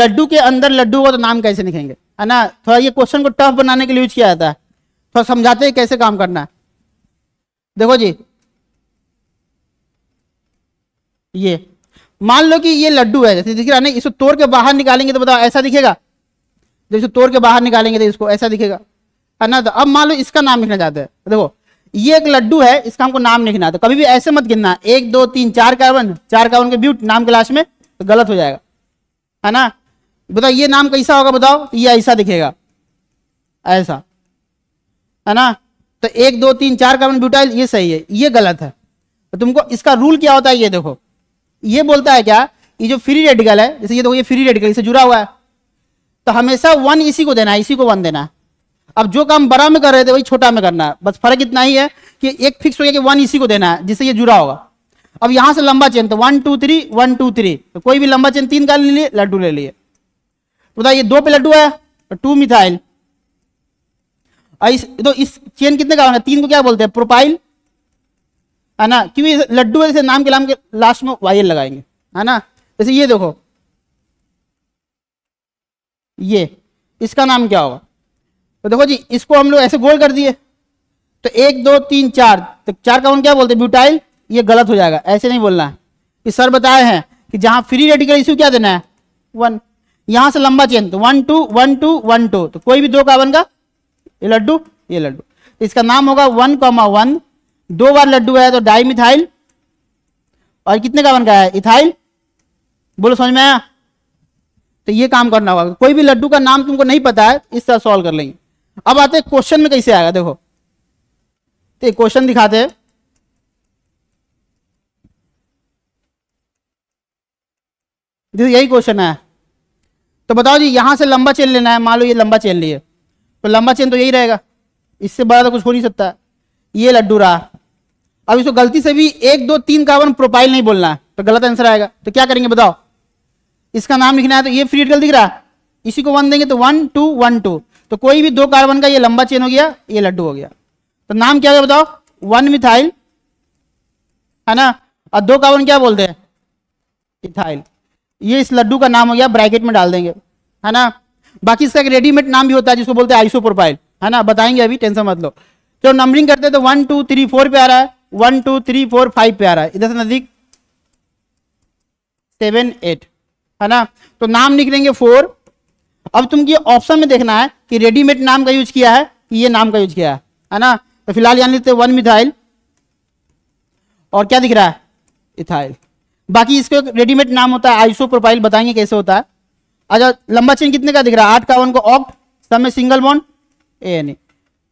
लड्डू के अंदर लड्डू का तो नाम कैसे लिखेंगे है ना थोड़ा ये क्वेश्चन को टफ बनाने के लिए यूज किया जाता है थोड़ा समझाते हैं कैसे काम करना है देखो जी ये मान लो कि ये लड्डू है जैसे दिख रहा नहीं इसको तोड़ के बाहर निकालेंगे तो बताओ ऐसा दिखेगा जब इसको तोड़ के बाहर निकालेंगे तो इसको ऐसा दिखेगा है ना तो अब मान लो इसका नाम लिखना चाहते हैं देखो ये एक लड्डू है इसका हमको नाम लिखना तो कभी भी ऐसे मत गिनना एक दो तीन चार कार्बन चार कार्बन के ब्यूट नाम के लास्ट में तो गलत हो जाएगा है ना बताओ ये नाम कैसा होगा बताओ तो ये ऐसा दिखेगा ऐसा है ना तो एक दो तीन चार कार्बन ब्यूटाइल ये सही है ये गलत है तो तुमको इसका रूल क्या होता है ये देखो ये बोलता है क्या ये जो फ्री रेडिकल है जैसे ये देखो ये फ्री रेडिकल इसे जुड़ा हुआ है तो हमेशा वन इसी को देना है इसी को वन देना है अब जो काम बड़ा में कर रहे थे वही छोटा में करना है बस फर्क इतना ही है कि एक फिक्स हो गया कि वन इसी को देना है जिससे ये जुड़ा होगा अब यहां से लंबा चेन तो one two three one two three तो कोई भी लंबा चेन तीन का ले लिए लड्डू ले लिए तो बताइए दो पे लड्डू है टू मिथाइल इस तो इस चेन कितने का होगा तीन को क्या बोलते हैं प्रोपाइल है ना क्योंकि लड्डू जैसे नाम के नाम के लास्ट में वायल लगाएंगे है ना जैसे ये देखो ये इसका नाम क्या होगा तो देखो जी इसको हम लोग ऐसे गोल कर दिए तो एक दो तीन चार तो चार का क्या बोलते हैं ब्यूटाइल ये गलत हो जाएगा ऐसे नहीं बोलना है कि सर बताए हैं कि जहां फ्री रेडिकल इश्यू क्या देना है वन यहां से लंबा चेन तो one two one two one two तो कोई भी दो कार्बन का ये लड्डू ये लड्डू इसका नाम होगा वन कॉमा वन दो बार लड्डू है तो डाई मिथाइल और कितने का बन गया है इथाइल बोलो समझ में आया तो ये काम करना होगा कोई भी लड्डू का नाम तुमको नहीं पता है इस तरह सॉल्व कर लेंगे अब आते हैं क्वेश्चन में कैसे आएगा देखो तो क्वेश्चन दिखाते हैं यही क्वेश्चन है तो बताओ जी यहां से लंबा चेन लेना है मान लो ये लंबा चेन लिए तो लंबा चेन तो यही रहेगा इससे बड़ा तो कुछ हो नहीं सकता ये लड्डू रहा अब इसको गलती से भी एक दो तीन कार्बन प्रोपाइल नहीं बोलना है तो गलत आंसर आएगा तो क्या करेंगे बताओ इसका नाम लिखना है तो ये फ्री रेडिकल दिख रहा है इसी को वन देंगे तो वन टू वन टू तो कोई भी दो कार्बन का ये लंबा चेन हो गया ये लड्डू हो गया तो नाम क्या है बताओ वन मिथाइल है ना और दो कार्बन क्या बोलते हैं इथाइल ये इस लड्डू का नाम हो गया ब्रैकेट में डाल देंगे है ना बाकी इसका एक रेडीमेड नाम भी होता है जिसको बोलते हैं आइसो प्रोफाइल है ना बताएंगे अभी टेंशन मत लो जो नंबरिंग करते हैं तो वन टू थ्री फोर पे आ रहा है one two three four five पे आ रहा है इधर से नजदीक सेवन एट है ना तो नाम लिख देंगे फोर अब तुम ये ऑप्शन में देखना है कि रेडीमेड नाम का यूज किया है कि ये नाम का यूज किया है है ना तो फिलहाल यहां लिखते वन मिथाइल और क्या दिख रहा है इथाइल बाकी इसका रेडीमेड नाम होता है आइसो प्रोफाइल बताएंगे कैसे होता है अच्छा लंबा चेन कितने का दिख रहा है आठ कावन को ऑक्ट सब में single bond A N A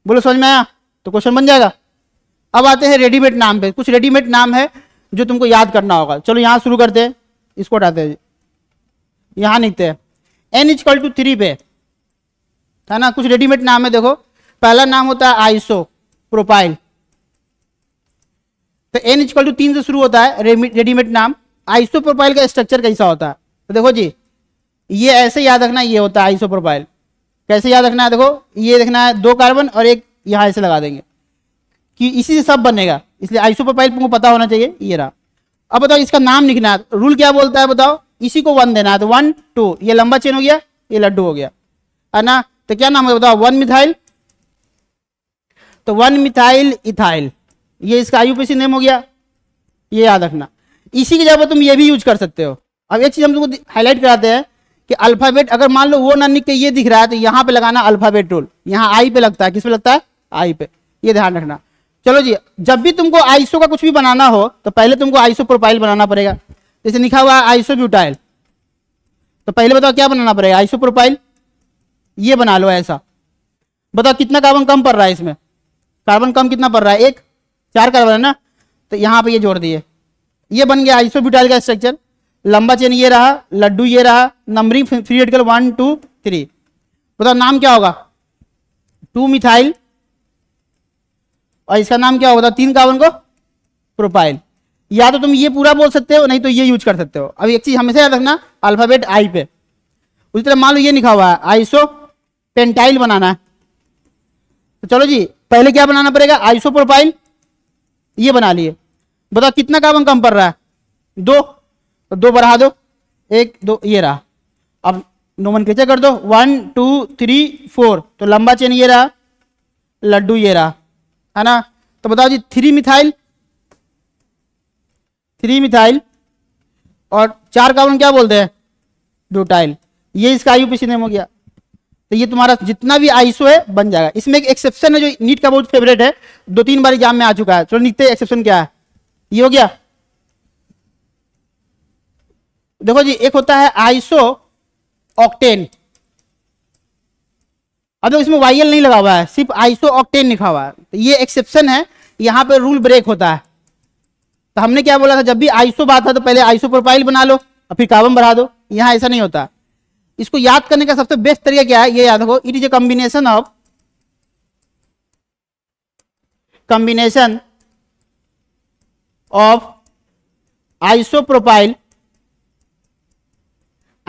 बोलो समझ में आया तो क्वेश्चन बन जाएगा अब आते हैं रेडीमेड नाम पे कुछ रेडीमेड नाम है जो तुमको याद करना होगा चलो यहाँ शुरू करते हैं इसको हटाते हैं यहाँ लिखते हैं एन इजकल टू थ्री पे है ना कुछ रेडीमेड नाम है देखो पहला नाम होता है आइसो प्रोफाइल तो एन इजकल टू तीन से शुरू होता है रेडीमेड नाम आइसो प्रोफाइल का स्ट्रक्चर कैसा होता है तो देखो जी ये ऐसे याद रखना ये होता है आइसोप्रोपाइल कैसे याद रखना है देखो ये देखना है दो कार्बन और एक यहाँ ऐसे लगा देंगे कि इसी से सब बनेगा इसलिए आइसोप्रोपाइल तुमको पता होना चाहिए ये रहा अब बताओ इसका नाम लिखना है रूल क्या बोलता है बताओ इसी को वन देना है तो वन टू ये लंबा चेन हो गया ये लड्डू हो गया है ना तो क्या नाम है बताओ वन मिथाइल तो वन मिथाइल इथाइल ये इसका आईयूपीसी नेम हो गया ये याद रखना इसी की जगह तुम ये भी यूज कर सकते हो अब एक चीज हम तुमको हाईलाइट कराते हैं कि अल्फाबेट अगर मान लो वो ना के ये दिख रहा है तो यहाँ पे लगाना अल्फाबेट रूल यहाँ आई पे लगता है किस पे लगता है आई पे ये ध्यान रखना चलो जी जब भी तुमको आइसो का कुछ भी बनाना हो तो पहले तुमको आइसो प्रोफाइल बनाना पड़ेगा जैसे लिखा हुआ है आइसो ब्यूटाइल तो पहले बताओ क्या बनाना पड़ेगा आइसो प्रोफाइल ये बना लो ऐसा बताओ कितना कार्बन कम पड़ रहा है इसमें कार्बन कम कितना पड़ रहा है एक चार कार्बन है ना तो यहाँ पर ये जोड़ दिए ये बन गया आइसो ब्यूटाइल का स्ट्रक्चर लंबा चेन ये रहा लड्डू ये रहा numbering free radical one two three बताओ नाम क्या होगा टू मिथाइल और इसका नाम क्या होगा तीन कार्बन को प्रोपाइल या तो तुम ये पूरा बोल सकते हो नहीं तो ये यूज कर सकते हो अब एक चीज हमेशा याद रखना अल्फाबेट आई पे उसी तरह मान लो ये लिखा हुआ है आइसो पेंटाइल बनाना है तो चलो जी पहले क्या बनाना पड़ेगा आइसो प्रोफाइल ये बना लिए बताओ कितना कार्बन कम पड़ रहा है दो तो दो बढ़ा दो एक दो ये रहा अब नोमन कर दो वन टू थ्री फोर तो लंबा चेन ये रहा लड्डू ये रहा है ना तो बताओ जी थ्री मिथाइल थ्री मिथाइल और चार कार्बन क्या बोलते हैं ड्यूटाइल ये इसका आयु पीछे नेम हो गया तो ये तुम्हारा जितना भी आईसो है बन जाएगा इसमें एक एक्सेप्शन है जो नीट का बहुत फेवरेट है दो तीन बार एग्जाम में आ चुका है चलो नीचते एक्सेप्शन क्या है ये हो गया देखो जी एक होता है आइसो ऑक्टेन अब देखो इसमें वाई नहीं लगा हुआ है सिर्फ आइसो ऑक्टेन लिखा हुआ है तो ये एक्सेप्शन है यहाँ पे रूल ब्रेक होता है तो हमने क्या बोला था जब भी आइसो बात है तो पहले आइसो प्रोफाइल बना लो और फिर कार्बन बढ़ा दो यहाँ ऐसा नहीं होता इसको याद करने का सबसे बेस्ट तरीका क्या है ये याद रखो it is a combination of combination of iso propyl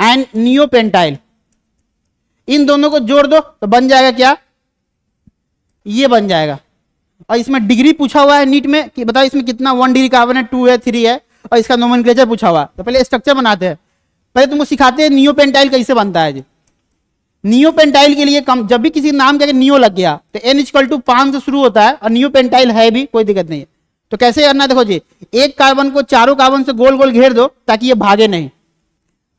and neopentyl इन दोनों को जोड़ दो तो बन जाएगा क्या ये बन जाएगा और इसमें डिग्री पूछा हुआ है नीट में कि बताओ इसमें कितना वन डिग्री कार्बन है टू है थ्री है और इसका नोम पूछा हुआ है तो पहले स्ट्रक्चर बनाते हैं पहले तुमको सिखाते हैं नियोपेंटाइल कैसे बनता है जी नियोपेंटाइल के लिए कम जब भी किसी नाम के नियो लग गया तो एन इजकल टू पांच से शुरू होता है और नियोपेंटाइल है भी कोई दिक्कत नहीं है तो कैसे करना देखो जी एक कार्बन को चारों कार्बन से गोल गोल घेर दो ताकि ये भागे नहीं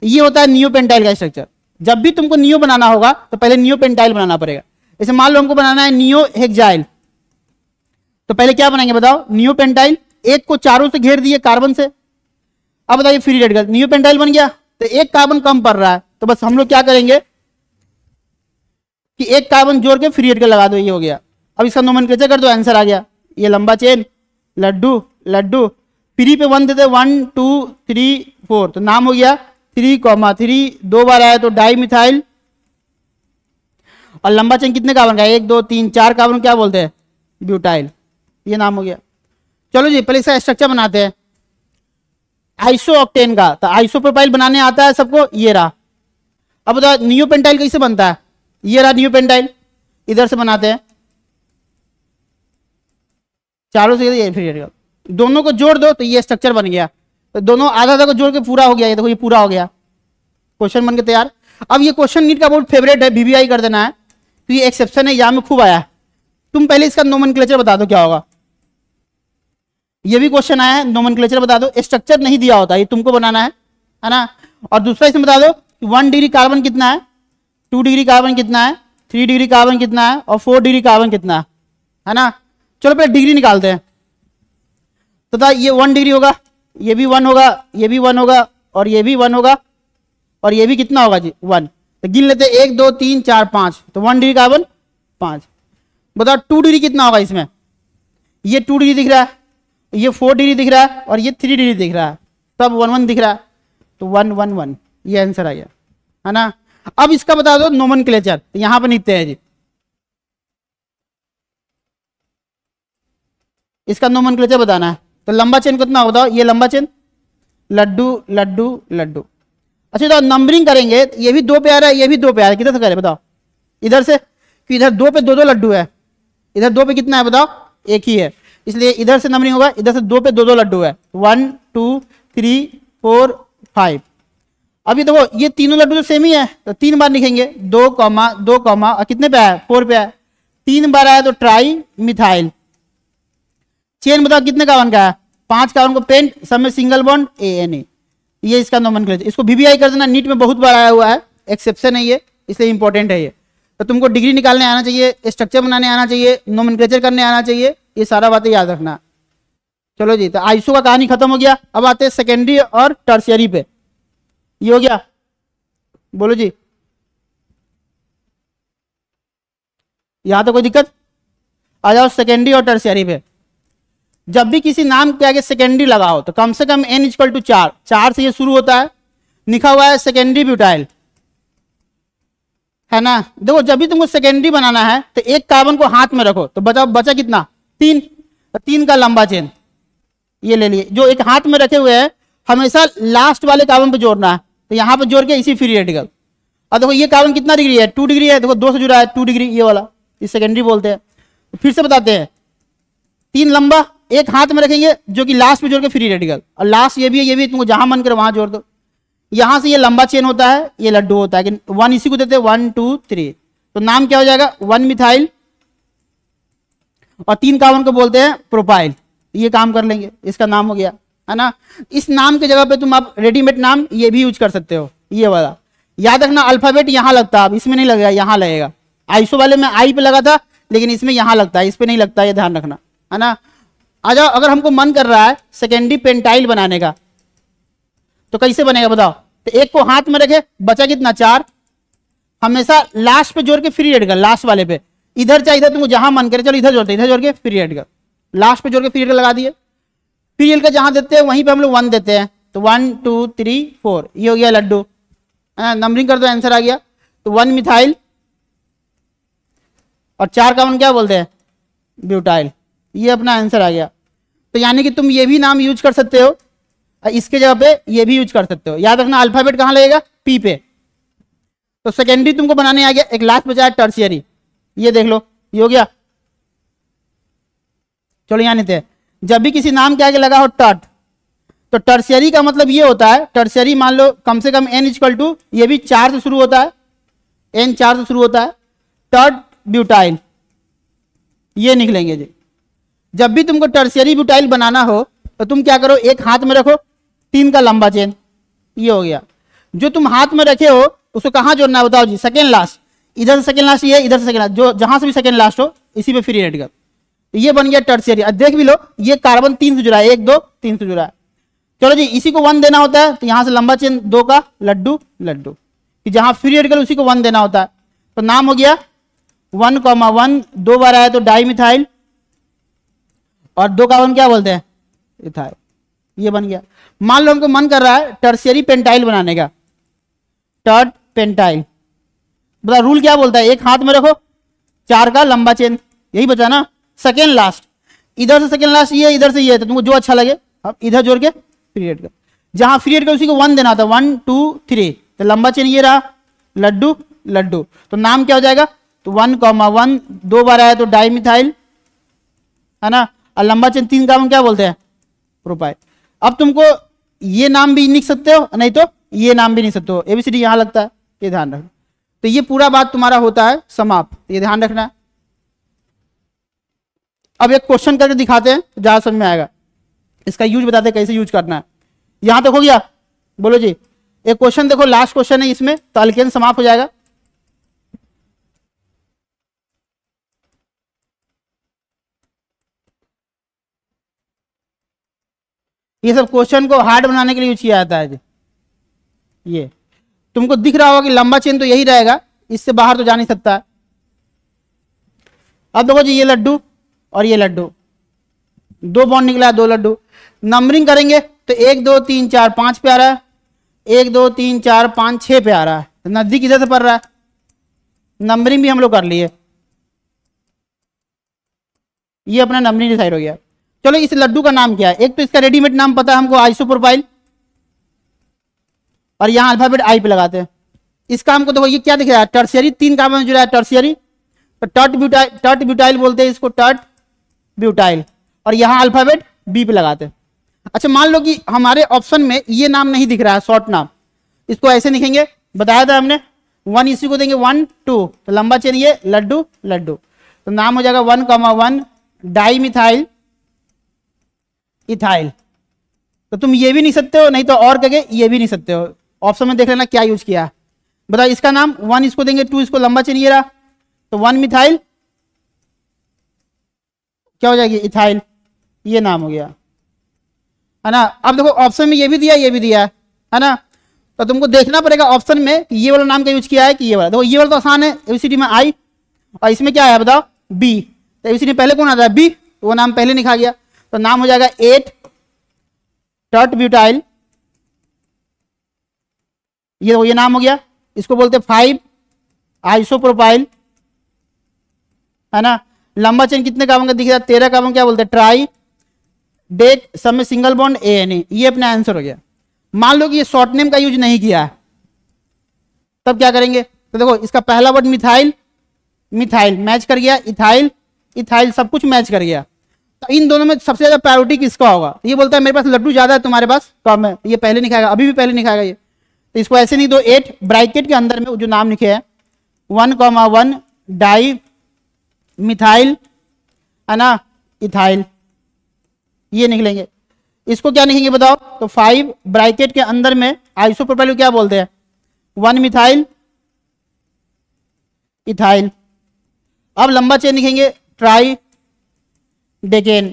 ये होता है नियोपेंटाइल का स्ट्रक्चर जब भी तुमको नियो बनाना होगा तो पहले नियो पेंटाइल बनाना पड़ेगा जैसे मान लो हमको बनाना है नियो हेक्जाइल तो पहले क्या बनाएंगे बताओ नियो पेंटाइल एक को चारों से घेर दिए कार्बन से अब बताइए फ्री रेडिकल नियो पेंटाइल बन गया तो एक कार्बन कम पड़ रहा है तो बस हम लोग क्या करेंगे कि एक कार्बन जोड़ के फ्री रेडिकल लगा दो ये हो गया अब इसका नोमन कैसे कर दो आंसर आ गया ये लंबा चेन लड्डू लड्डू फ्री पे वन देते वन टू थ्री फोर तो नाम हो गया थ्री कॉमा थ्री दो बार आया तो डाई मिथाइल और लंबा चेन कितने कार्बन का एक दो तीन चार कार्बन क्या बोलते हैं ब्यूटाइल ये नाम हो गया चलो जी पहले इसका स्ट्रक्चर बनाते हैं आइसो ऑक्टेन का तो आइसो प्रोपाइल बनाने आता है सबको ये रहा अब बताओ न्यू पेंटाइल कैसे बनता है ये रहा न्यू पेंटाइल इधर से बनाते हैं चारों से ये फिर दोनों को जोड़ दो तो ये स्ट्रक्चर बन गया तो दोनों आधा आधा को जोड़ के पूरा हो गया ये देखो ये पूरा हो गया क्वेश्चन बन के तैयार अब ये क्वेश्चन नीट का बहुत फेवरेट है बीबीआई कर देना है तो ये एक्सेप्शन है यहां में खूब आया तुम पहले इसका नोमन बता दो क्या होगा ये भी क्वेश्चन आया है नोमन बता दो स्ट्रक्चर नहीं दिया होता ये तुमको बनाना है है ना और दूसरा इसमें बता दो वन डिग्री कार्बन कितना है टू डिग्री कार्बन कितना है थ्री डिग्री कार्बन कितना है और फोर डिग्री कार्बन कितना है है ना चलो पहले डिग्री निकालते हैं तो ये वन डिग्री होगा ये भी वन होगा ये भी वन होगा और ये भी वन होगा और ये भी कितना होगा जी वन तो गिन लेते एक दो तीन चार पांच तो वन डिग्री का वन पांच बताओ टू डिग्री कितना होगा इसमें ये टू डिग्री दिख रहा है ये फोर डिग्री दिख रहा है और ये थ्री डिग्री दिख रहा है अब वन वन दिख रहा है तो वन वन वन ये आंसर आ गया है ना अब इसका बता दो नोमन क्लेचर तो यहां पर लिखते हैं जी इसका नोमन क्लेचर बताना है तो लंबा चेन कितना होता ये लंबा चेन लड्डू लड्डू लड्डू अच्छा तो नंबरिंग करेंगे तो ये भी दो प्यार है ये भी दो प्यार है किधर से करें बताओ इधर से कि इधर दो पे दो दो लड्डू है इधर दो पे कितना है बताओ एक ही है इसलिए इधर से नंबरिंग होगा इधर से दो पे दो दो लड्डू है one two three four five अभी देखो ये तीनों लड्डू तो सेम ही है तो तीन बार लिखेंगे दो कौमा दो कौमा और कितने पे आया फोर पे आया तीन बार आया तो ट्राई मिथाइल चेन बताओ कितने कार्बन का है पांच कार्बन को पेंट सब में single bond A N A ये इसका नॉमन इसको वीवीआई कर देना नीट में बहुत बार आया हुआ है एक्सेप्शन है ये इसलिए इंपॉर्टेंट है ये तो तुमको डिग्री निकालने आना चाहिए स्ट्रक्चर बनाने आना चाहिए नोमन करने आना चाहिए ये सारा बातें याद रखना चलो जी तो आयुषो का कहानी खत्म हो गया अब आते हैं सेकेंडरी और टर्सियरी पे ये हो गया बोलो जी यहां तो कोई दिक्कत आ जाओ सेकेंडरी और टर्सियरी पे जब भी किसी नाम के आगे सेकेंडरी लगा हो तो कम से कम एन इजकल टू चार चार से ये शुरू होता है लिखा हुआ है सेकेंडरी ब्यूटाइल है ना देखो जब भी तुमको सेकेंडरी बनाना है तो एक कार्बन को हाथ में रखो तो बचा बचा कितना तीन तो तीन का लंबा चेन ये ले लिए जो एक हाथ में रखे हुए है हमेशा लास्ट वाले कार्बन पे जोड़ना है तो यहां पे जोड़ के इसी फ्री रेडिकल और देखो ये कार्बन कितना डिग्री है टू डिग्री है देखो दो से जुड़ा है टू डिग्री ये वाला ये सेकेंडरी बोलते हैं फिर से बताते हैं तीन लंबा एक हाथ में रखेंगे जो कि लास्ट में जोड़ के फ्री रेडिकल और लास्ट ये भी है ये भी तुमको जहां मन करे वहां जोड़ दो यहां से ये लंबा चेन होता है ये लड्डू होता है कि वन इसी को देते हैं वन टू थ्री तो नाम क्या हो जाएगा वन मिथाइल और तीन कार्बन को बोलते हैं प्रोपाइल ये काम कर लेंगे इसका नाम हो गया है ना इस नाम की जगह पे तुम आप रेडीमेड नाम ये भी यूज कर सकते हो ये वाला याद रखना अल्फाबेट यहां लगता है इसमें नहीं लगेगा यहां लगेगा आईसो वाले में आई पे लगा था लेकिन इसमें यहां लगता है इस पर नहीं लगता ये ध्यान रखना है ना आ जाओ अगर हमको मन कर रहा है सेकेंडरी पेंटाइल बनाने का तो कैसे बनेगा बताओ तो एक को हाथ में रखे बचा कितना चार हमेशा लास्ट पे जोड़ के फ्री रेड कर लास्ट वाले पे इधर चाहे इधर तुमको जहां मन करे चलो इधर जोड़ते इधर जोड़ के फ्री रेड कर लास्ट पे जोड़ के फ्री रेड लगा दिए फ्री रेड का जहां देते हैं वहीं पे हम लोग वन देते हैं तो वन टू थ्री फोर ये हो गया लड्डू नंबरिंग कर दो आंसर आ गया तो वन मिथाइल और चार का वन क्या बोलते हैं ब्यूटाइल ये अपना आंसर आ गया तो यानी कि तुम ये भी नाम यूज कर सकते हो इसके जगह पे ये भी यूज कर सकते हो याद रखना अल्फाबेट कहाँ लगेगा पी पे तो सेकेंडरी तुमको बनाने आ गया एक लास्ट बचा है टर्सियरी ये देख लो ये हो गया चलो यहाँ नहीं जब भी किसी नाम के आगे लगा हो टर्ट तो टर्सियरी का मतलब ये होता है टर्सियरी मान लो कम से कम एन इजकल टू ये भी चार से शुरू होता है एन चार से शुरू होता है टर्ट ब्यूटाइल ये निकलेंगे जी जब भी तुमको टर्सियरी ब्यूटाइल बनाना हो तो तुम क्या करो एक हाथ में रखो तीन का लंबा चेन ये हो गया जो तुम हाथ में रखे हो उसको कहाँ जोड़ना है बताओ जी सेकेंड लास्ट इधर से सेकेंड लास्ट ये इधर से सेकेंड लास्ट जो जहाँ से भी सेकेंड लास्ट हो इसी पे फ्री रेड कर ये बन गया टर्सियरी देख भी लो ये कार्बन तीन से जुड़ा है एक दो तीन से जुड़ा है चलो जी इसी को वन देना होता है तो यहाँ से लंबा चेन दो का लड्डू लड्डू कि जहाँ फ्री रेडिकल उसी को वन देना होता है तो नाम हो गया वन कॉमा वन दो बार आया तो डाई मिथाइल और दो कार्बन क्या बोलते हैं इथाइल ये बन गया मान लो हमको मन कर रहा है टर्सियरी पेंटाइल बनाने का टर्ट पेंटाइल बता रूल क्या बोलता है एक हाथ में रखो चार का लंबा चेन यही बता ना सेकेंड लास्ट इधर से सेकेंड लास्ट ये इधर से ये तो तुमको जो अच्छा लगे अब इधर जोड़ के पीरियड का जहां पीरियड का उसी को वन देना था वन टू थ्री तो लंबा चेन ये रहा लड्डू लड्डू तो नाम क्या हो जाएगा तो वन कॉमा वन दो बार आया तो डाई मिथाइल है ना और लंबा चेन तीन का क्या बोलते हैं प्रोपाइल अब तुमको ये नाम भी लिख सकते हो नहीं तो ये नाम भी नहीं सकते हो एबीसीडी यहाँ लगता है ये ध्यान रख तो ये पूरा बात तुम्हारा होता है समाप्त ये ध्यान रखना है अब एक क्वेश्चन करके दिखाते हैं ज्यादा समझ में आएगा इसका यूज बताते हैं कैसे यूज करना है यहां तक हो गया बोलो जी एक क्वेश्चन देखो लास्ट क्वेश्चन है इसमें तो समाप्त हो जाएगा ये सब क्वेश्चन को हार्ड बनाने के लिए यूज किया जाता है ये तुमको दिख रहा होगा कि लंबा चेन तो यही रहेगा इससे बाहर तो जा नहीं सकता है अब देखो जी ये लड्डू और ये लड्डू दो बॉन्ड निकला है दो लड्डू नंबरिंग करेंगे तो एक दो तीन चार पांच पे आ रहा है एक दो तीन चार पांच छह पे आ रहा है तो नज़दीक इधर से पड़ रहा है नंबरिंग भी हम लोग कर लिए ये अपना नंबरिंग डिसाइड हो गया चलो इस लड्डू का नाम क्या है एक तो इसका रेडीमेड नाम पता है हमको आइसो प्रोफाइल और यहाँ अल्फाबेट आई पे लगाते हैं इसका हमको देखो तो ये क्या दिख रहा है टर्सियरी तीन काम में जुड़ा है टर्सियरी तो टर्ट ब्यूटाइल टर्ट ब्यूटाइल बोलते हैं इसको टर्ट ब्यूटाइल और यहाँ अल्फाबेट बी पे लगाते हैं अच्छा मान लो कि हमारे ऑप्शन में ये नाम नहीं दिख रहा है शॉर्ट नाम इसको ऐसे लिखेंगे बताया था हमने वन इसी को देंगे वन टू तो लंबा चेन ये लड्डू लड्डू तो नाम हो जाएगा one comma one di methyl ethyl तो तुम ये भी नहीं सकते हो नहीं तो और कहे ये भी नहीं सकते हो ऑप्शन में देख लेना क्या यूज किया बताओ इसका नाम वन इसको देंगे टू इसको लंबा चाहिए रहा तो वन मिथाइल क्या हो जाएगी इथाइल ये नाम हो गया है ना अब देखो ऑप्शन में ये भी दिया ये भी दिया है ना तो तुमको देखना पड़ेगा ऑप्शन में कि ये वाला नाम का यूज किया है कि ये वाला देखो ये वाला तो आसान है एबीसीडी में आई और इसमें क्या आया बताओ बी तो एबीसीडी पहले कौन आता है बी तो वो नाम पहले लिखा गया तो नाम हो जाएगा एट टर्ट ब्यूटाइल ये ये नाम हो गया इसको बोलते फाइव आइसोप्रोपाइल है ना लंबा चेन कितने कार्बन का दिख है तेरह कार्बन क्या बोलते हैं ट्राई डेट सब में single bond A N A ये अपना आंसर हो गया मान लो कि ये शॉर्ट नेम का यूज नहीं किया है तब क्या करेंगे तो देखो इसका पहला वर्ड मिथाइल मिथाइल मैच कर गया इथाइल इथाइल सब कुछ मैच कर गया तो इन दोनों में सबसे ज्यादा प्रायोरिटी किसका होगा ये बोलता है मेरे पास लड्डू ज्यादा है तुम्हारे पास कम तो है ये पहले नहीं अभी भी पहले नहीं ये तो इसको ऐसे नहीं दो एट ब्राइकेट के अंदर में जो नाम लिखे है one comma one di methyl है ना इथाइल ये निकलेंगे इसको क्या लिखेंगे बताओ तो फाइव ब्राइकेट के अंदर में आइसोप्रोपाइल को क्या बोलते हैं वन मिथाइल इथाइल अब लंबा चेन लिखेंगे ट्राई डेकेन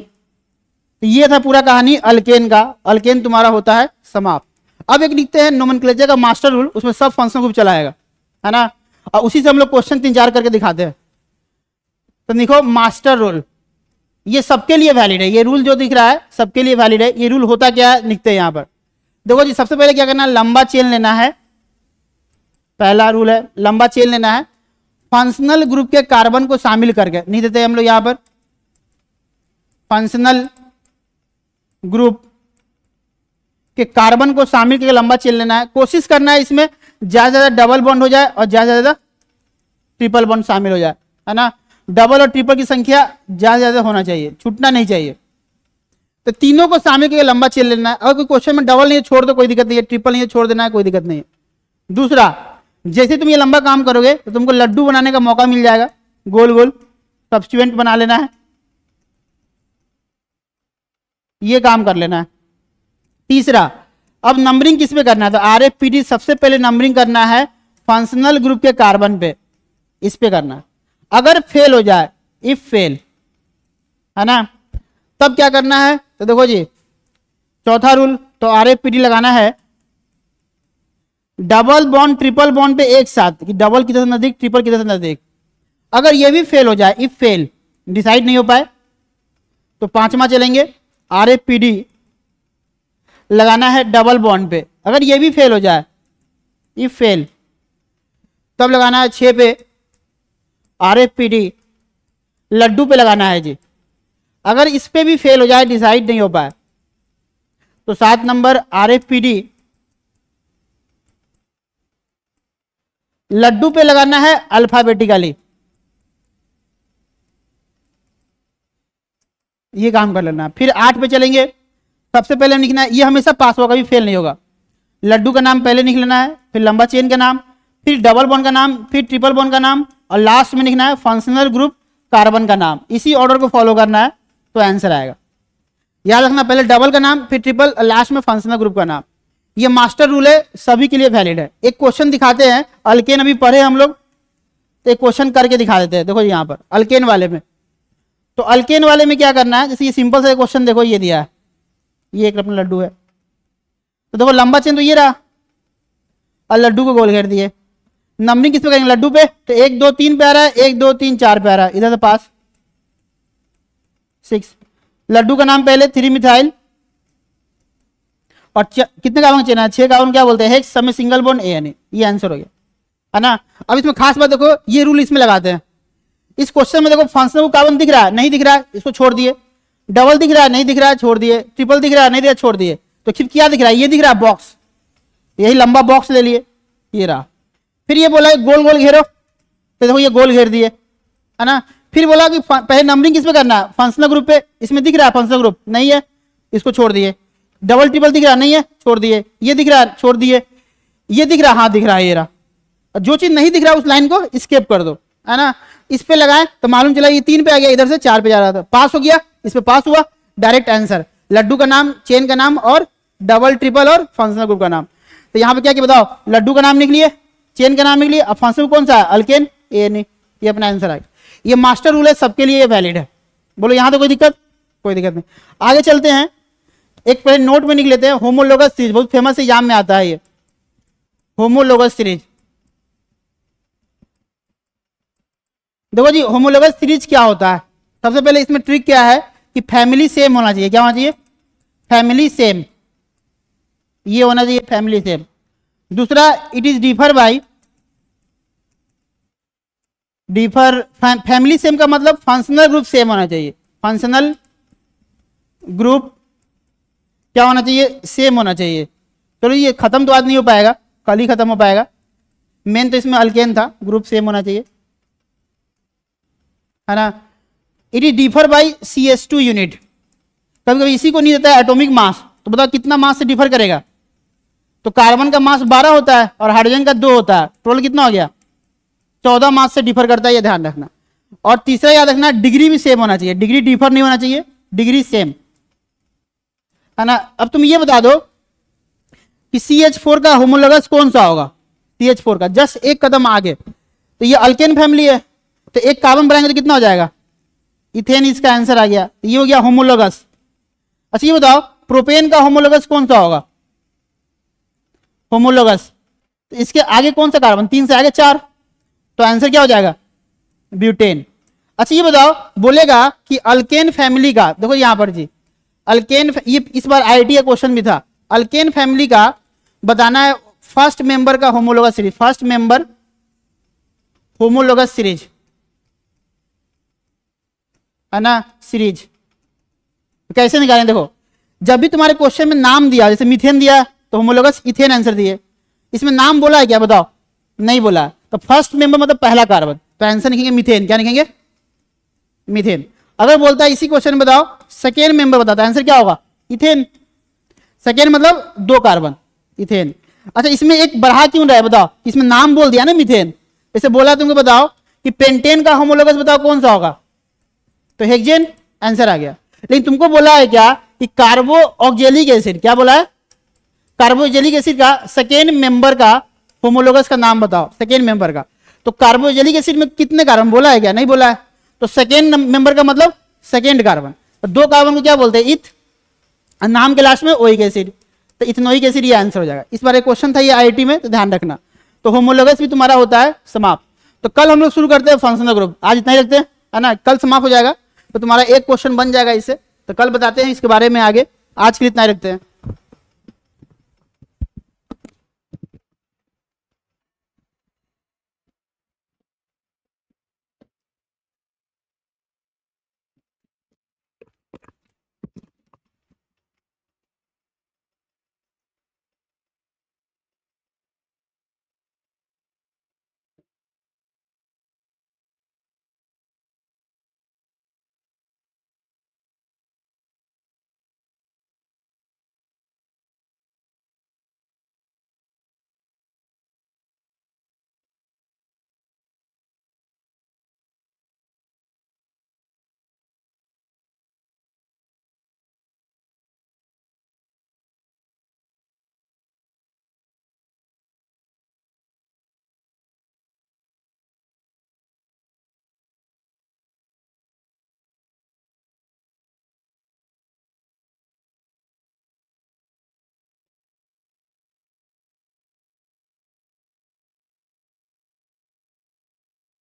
तो ये था पूरा कहानी अल्केन का अल्केन तुम्हारा होता है समाप्त अब एक लिखते हैं नोमन का मास्टर रूल उसमें सब फंक्शन को भी चलाएगा है ना और उसी से हम लोग क्वेश्चन तीन चार करके दिखाते हैं तो देखो मास्टर रूल ये सबके लिए वैलिड है ये रूल जो दिख रहा है सबके लिए वैलिड है ये रूल होता क्या है लिखते हैं यहाँ पर देखो जी सबसे पहले क्या करना है लंबा चेन लेना है पहला रूल है लंबा चेन लेना है फंक्शनल ग्रुप के कार्बन को शामिल करके नहीं देते हम लोग यहां पर फंक्शनल ग्रुप के कार्बन को शामिल करके लंबा चेन लेना है कोशिश करना है इसमें ज्यादा ज्यादा डबल बॉन्ड हो जाए और ज्यादा ज्यादा ट्रिपल बॉन्ड शामिल हो जाए है ना डबल और ट्रिपल की संख्या ज्यादा ज्यादा होना चाहिए छूटना नहीं चाहिए तो तीनों को शामिल करके लंबा चेन लेना है अगर कोई क्वेश्चन में डबल नहीं है छोड़ दो कोई दिक्कत नहीं है ट्रिपल नहीं है छोड़ देना है कोई दिक्कत नहीं है दूसरा जैसे तुम ये लंबा काम करोगे तो तुमको लड्डू बनाने का मौका मिल जाएगा गोल गोल सब्सिटेंट बना लेना है ये काम कर लेना है तीसरा अब नंबरिंग किस पे करना है तो आर एफ पी डी सबसे पहले नंबरिंग करना है फंक्शनल ग्रुप के कार्बन पे इस पे करना है अगर फेल हो जाए इफ फेल है ना तब क्या करना है तो देखो जी चौथा रूल तो आर एफ पी डी लगाना है डबल बॉन्ड ट्रिपल बॉन्ड पे एक साथ कि डबल किधर से नजदीक ट्रिपल किधर से नजदीक अगर ये भी फेल हो जाए इफ फेल डिसाइड नहीं हो पाए तो पांचवा चलेंगे आर एफ पी डी लगाना है डबल बॉन्ड पे अगर ये भी फेल हो जाए ये फेल तब लगाना है छः पे आर एफ पी डी लड्डू पे लगाना है जी अगर इस पे भी फेल हो जाए डिसाइड नहीं हो पाए तो सात number R F P D लड्डू पे लगाना है अल्फाबेटिकली ये काम कर लेना फिर आठ पे चलेंगे सबसे पहले हम लिखना है ये हमेशा पास होगा कभी फेल नहीं होगा लड्डू का नाम पहले लिख लेना है फिर लंबा चेन का नाम फिर डबल बॉन्ड का नाम फिर ट्रिपल बॉन्ड का नाम और लास्ट में लिखना है फंक्शनल ग्रुप कार्बन का नाम इसी ऑर्डर को फॉलो करना है तो आंसर आएगा याद रखना पहले डबल का नाम फिर ट्रिपल लास्ट में फंक्शनल ग्रुप का नाम ये मास्टर रूल है सभी के लिए वैलिड है एक क्वेश्चन दिखाते हैं अल्केन अभी पढ़े हम लोग तो एक क्वेश्चन करके दिखा देते हैं देखो यहाँ पर अल्केन वाले में तो अल्केन वाले में क्या करना है जैसे ये सिंपल सा क्वेश्चन देखो ये दिया है ये एक अपना लड्डू है तो देखो लंबा चेन तो ये रहा और लड्डू को गोल घेर दिए नंबरिंग किस पे करेंगे लड्डू पे तो एक दो तीन पे आ रहा है एक दो तीन चार पे आ रहा है इधर से पास सिक्स लड्डू का नाम पहले थ्री मिथाइल और कितने का चेन है छह का क्या बोलते हैं single bond A N A ये आंसर हो गया है ना अब इसमें खास बात देखो ये रूल इसमें लगाते हैं इस क्वेश्चन में देखो फंक्शन को कार्बन दिख रहा है नहीं दिख रहा है इसको छोड़ दिए डबल दिख रहा है नहीं दिख रहा है छोड़ दिए ट्रिपल दिख रहा है नहीं दिख रहा छोड़ दिए तो फिर क्या दिख रहा है ये दिख रहा है बॉक्स यही लंबा बॉक्स ले लिए ये रहा फिर ये बोला गोल गोल घेरो तो देखो ये गोल घेर दिए है ना फिर बोला कि पहले नंबरिंग किस पे करना है फंक्शनल ग्रुप पे इसमें दिख रहा है फंक्शनल ग्रुप नहीं है इसको छोड़ दिए डबल ट्रिपल दिख रहा नहीं है छोड़ दिए ये दिख रहा है छोड़ दिए ये दिख रहा हाँ दिख रहा है ये रहा जो चीज नहीं दिख रहा उस लाइन को स्केप कर दो है ना इस पे लगाए तो मालूम चला ये तीन पे आ गया इधर से चार पे जा रहा था पास हो गया इस पे पास हुआ डायरेक्ट आंसर लड्डू का नाम चेन का नाम और डबल ट्रिपल और फंक्शनल ग्रुप का नाम तो यहाँ पे क्या बताओ लड्डू का नाम निकलिए चेन का नाम निकलिए अब फंक्शन कौन सा है अलकेन ए नहीं ये अपना आंसर आएगा ये मास्टर रूल है सबके लिए वैलिड है बोलो यहाँ तो कोई दिक्कत कोई दिक्कत नहीं आगे चलते हैं एक पहले नोट में निकलेते लेते हैं होमोलोगस सीरीज बहुत फेमस एग्जाम में आता है ये होमोलोगस सीरीज देखो जी होमोलोगस सीरीज क्या होता है सबसे पहले इसमें ट्रिक क्या है कि फैमिली सेम होना चाहिए क्या होना चाहिए फैमिली सेम ये होना चाहिए फैमिली सेम दूसरा it is differ by differ family same का मतलब फंक्शनल ग्रुप सेम होना चाहिए फंक्शनल ग्रुप क्या होना चाहिए सेम होना चाहिए चलो तो ये खत्म तो आज नहीं हो पाएगा कल ही खत्म हो पाएगा मेन तो इसमें अल्केन था ग्रुप सेम होना चाहिए है ना it is differ by C S two unit कभी कभी इसी को नहीं देता है एटोमिक मास तो बताओ कितना मास से डिफर करेगा तो कार्बन का मास बारह होता है और हाइड्रोजन का दो होता है टोटल कितना हो गया चौदह मास से डिफर करता है ये ध्यान रखना और तीसरा याद रखना डिग्री भी सेम होना चाहिए डिग्री डिफर नहीं होना चाहिए डिग्री सेम है ना अब तुम ये बता दो कि सी एच फोर का होमोलगस कौन सा होगा सी एच फोर का जस्ट एक कदम आगे तो ये अल्केन फैमिली है तो एक कार्बन बनाएंगे तो कितना हो जाएगा इथेन इसका आंसर आ गया ये हो गया होमोलोगस अच्छा ये बताओ प्रोपेन का होमोलोगस कौन सा होगा होमोलोगस तो इसके आगे कौन सा कार्बन तीन से आगे चार तो आंसर क्या हो जाएगा ब्यूटेन अच्छा ये बताओ बोलेगा कि अल्केन फैमिली का देखो यहां पर जी अल्केन ये इस बार आई का क्वेश्चन भी था अल्केन फैमिली का बताना है फर्स्ट मेंबर का homologous series first member homologous series है ना सीरीज तो कैसे निकालें देखो जब भी तुम्हारे क्वेश्चन में नाम दिया जैसे मिथेन दिया तो हम लोग इथेन आंसर दिए इसमें नाम बोला है क्या बताओ नहीं बोला तो फर्स्ट मेंबर मतलब पहला कार्बन तो आंसर लिखेंगे मिथेन क्या लिखेंगे मिथेन अगर बोलता है इसी क्वेश्चन में बताओ सेकेंड मेंबर बताता आंसर क्या होगा इथेन सेकेंड मतलब दो कार्बन इथेन अच्छा इसमें एक बढ़ा क्यों रहा है बताओ इसमें नाम बोल दिया ना मिथेन इसे बोला तुमको बताओ कि पेंटेन का होमोलोगस बताओ कौन सा होगा तो हेक्जेन आंसर आ गया लेकिन तुमको बोला है क्या कि कार्बो ऑक्जेलिक एसिड क्या बोला है कार्बोजेलिक एसिड का सेकेंड मेंबर का होमोलोगस का नाम बताओ सेकेंड मेंबर का तो कार्बोजेलिक एसिड में कितने कार्बन बोला है क्या नहीं बोला है तो सेकेंड मेंबर का मतलब सेकेंड कार्बन तो दो कार्बन को क्या बोलते हैं इथ नाम के लास्ट में ओइक एसिड तो इथनोइक एसिड ये आंसर हो जाएगा इस बार एक क्वेश्चन था ये आई में तो ध्यान रखना तो होमोलोगस भी तुम्हारा होता है समाप्त तो कल हम लोग शुरू करते हैं फंक्शनल ग्रुप आज इतना ही रखते हैं ना कल समाप्त हो जाएगा तो तुम्हारा एक क्वेश्चन बन जाएगा इसे तो कल बताते हैं इसके बारे में आगे आज के लिए इतना ही रखते हैं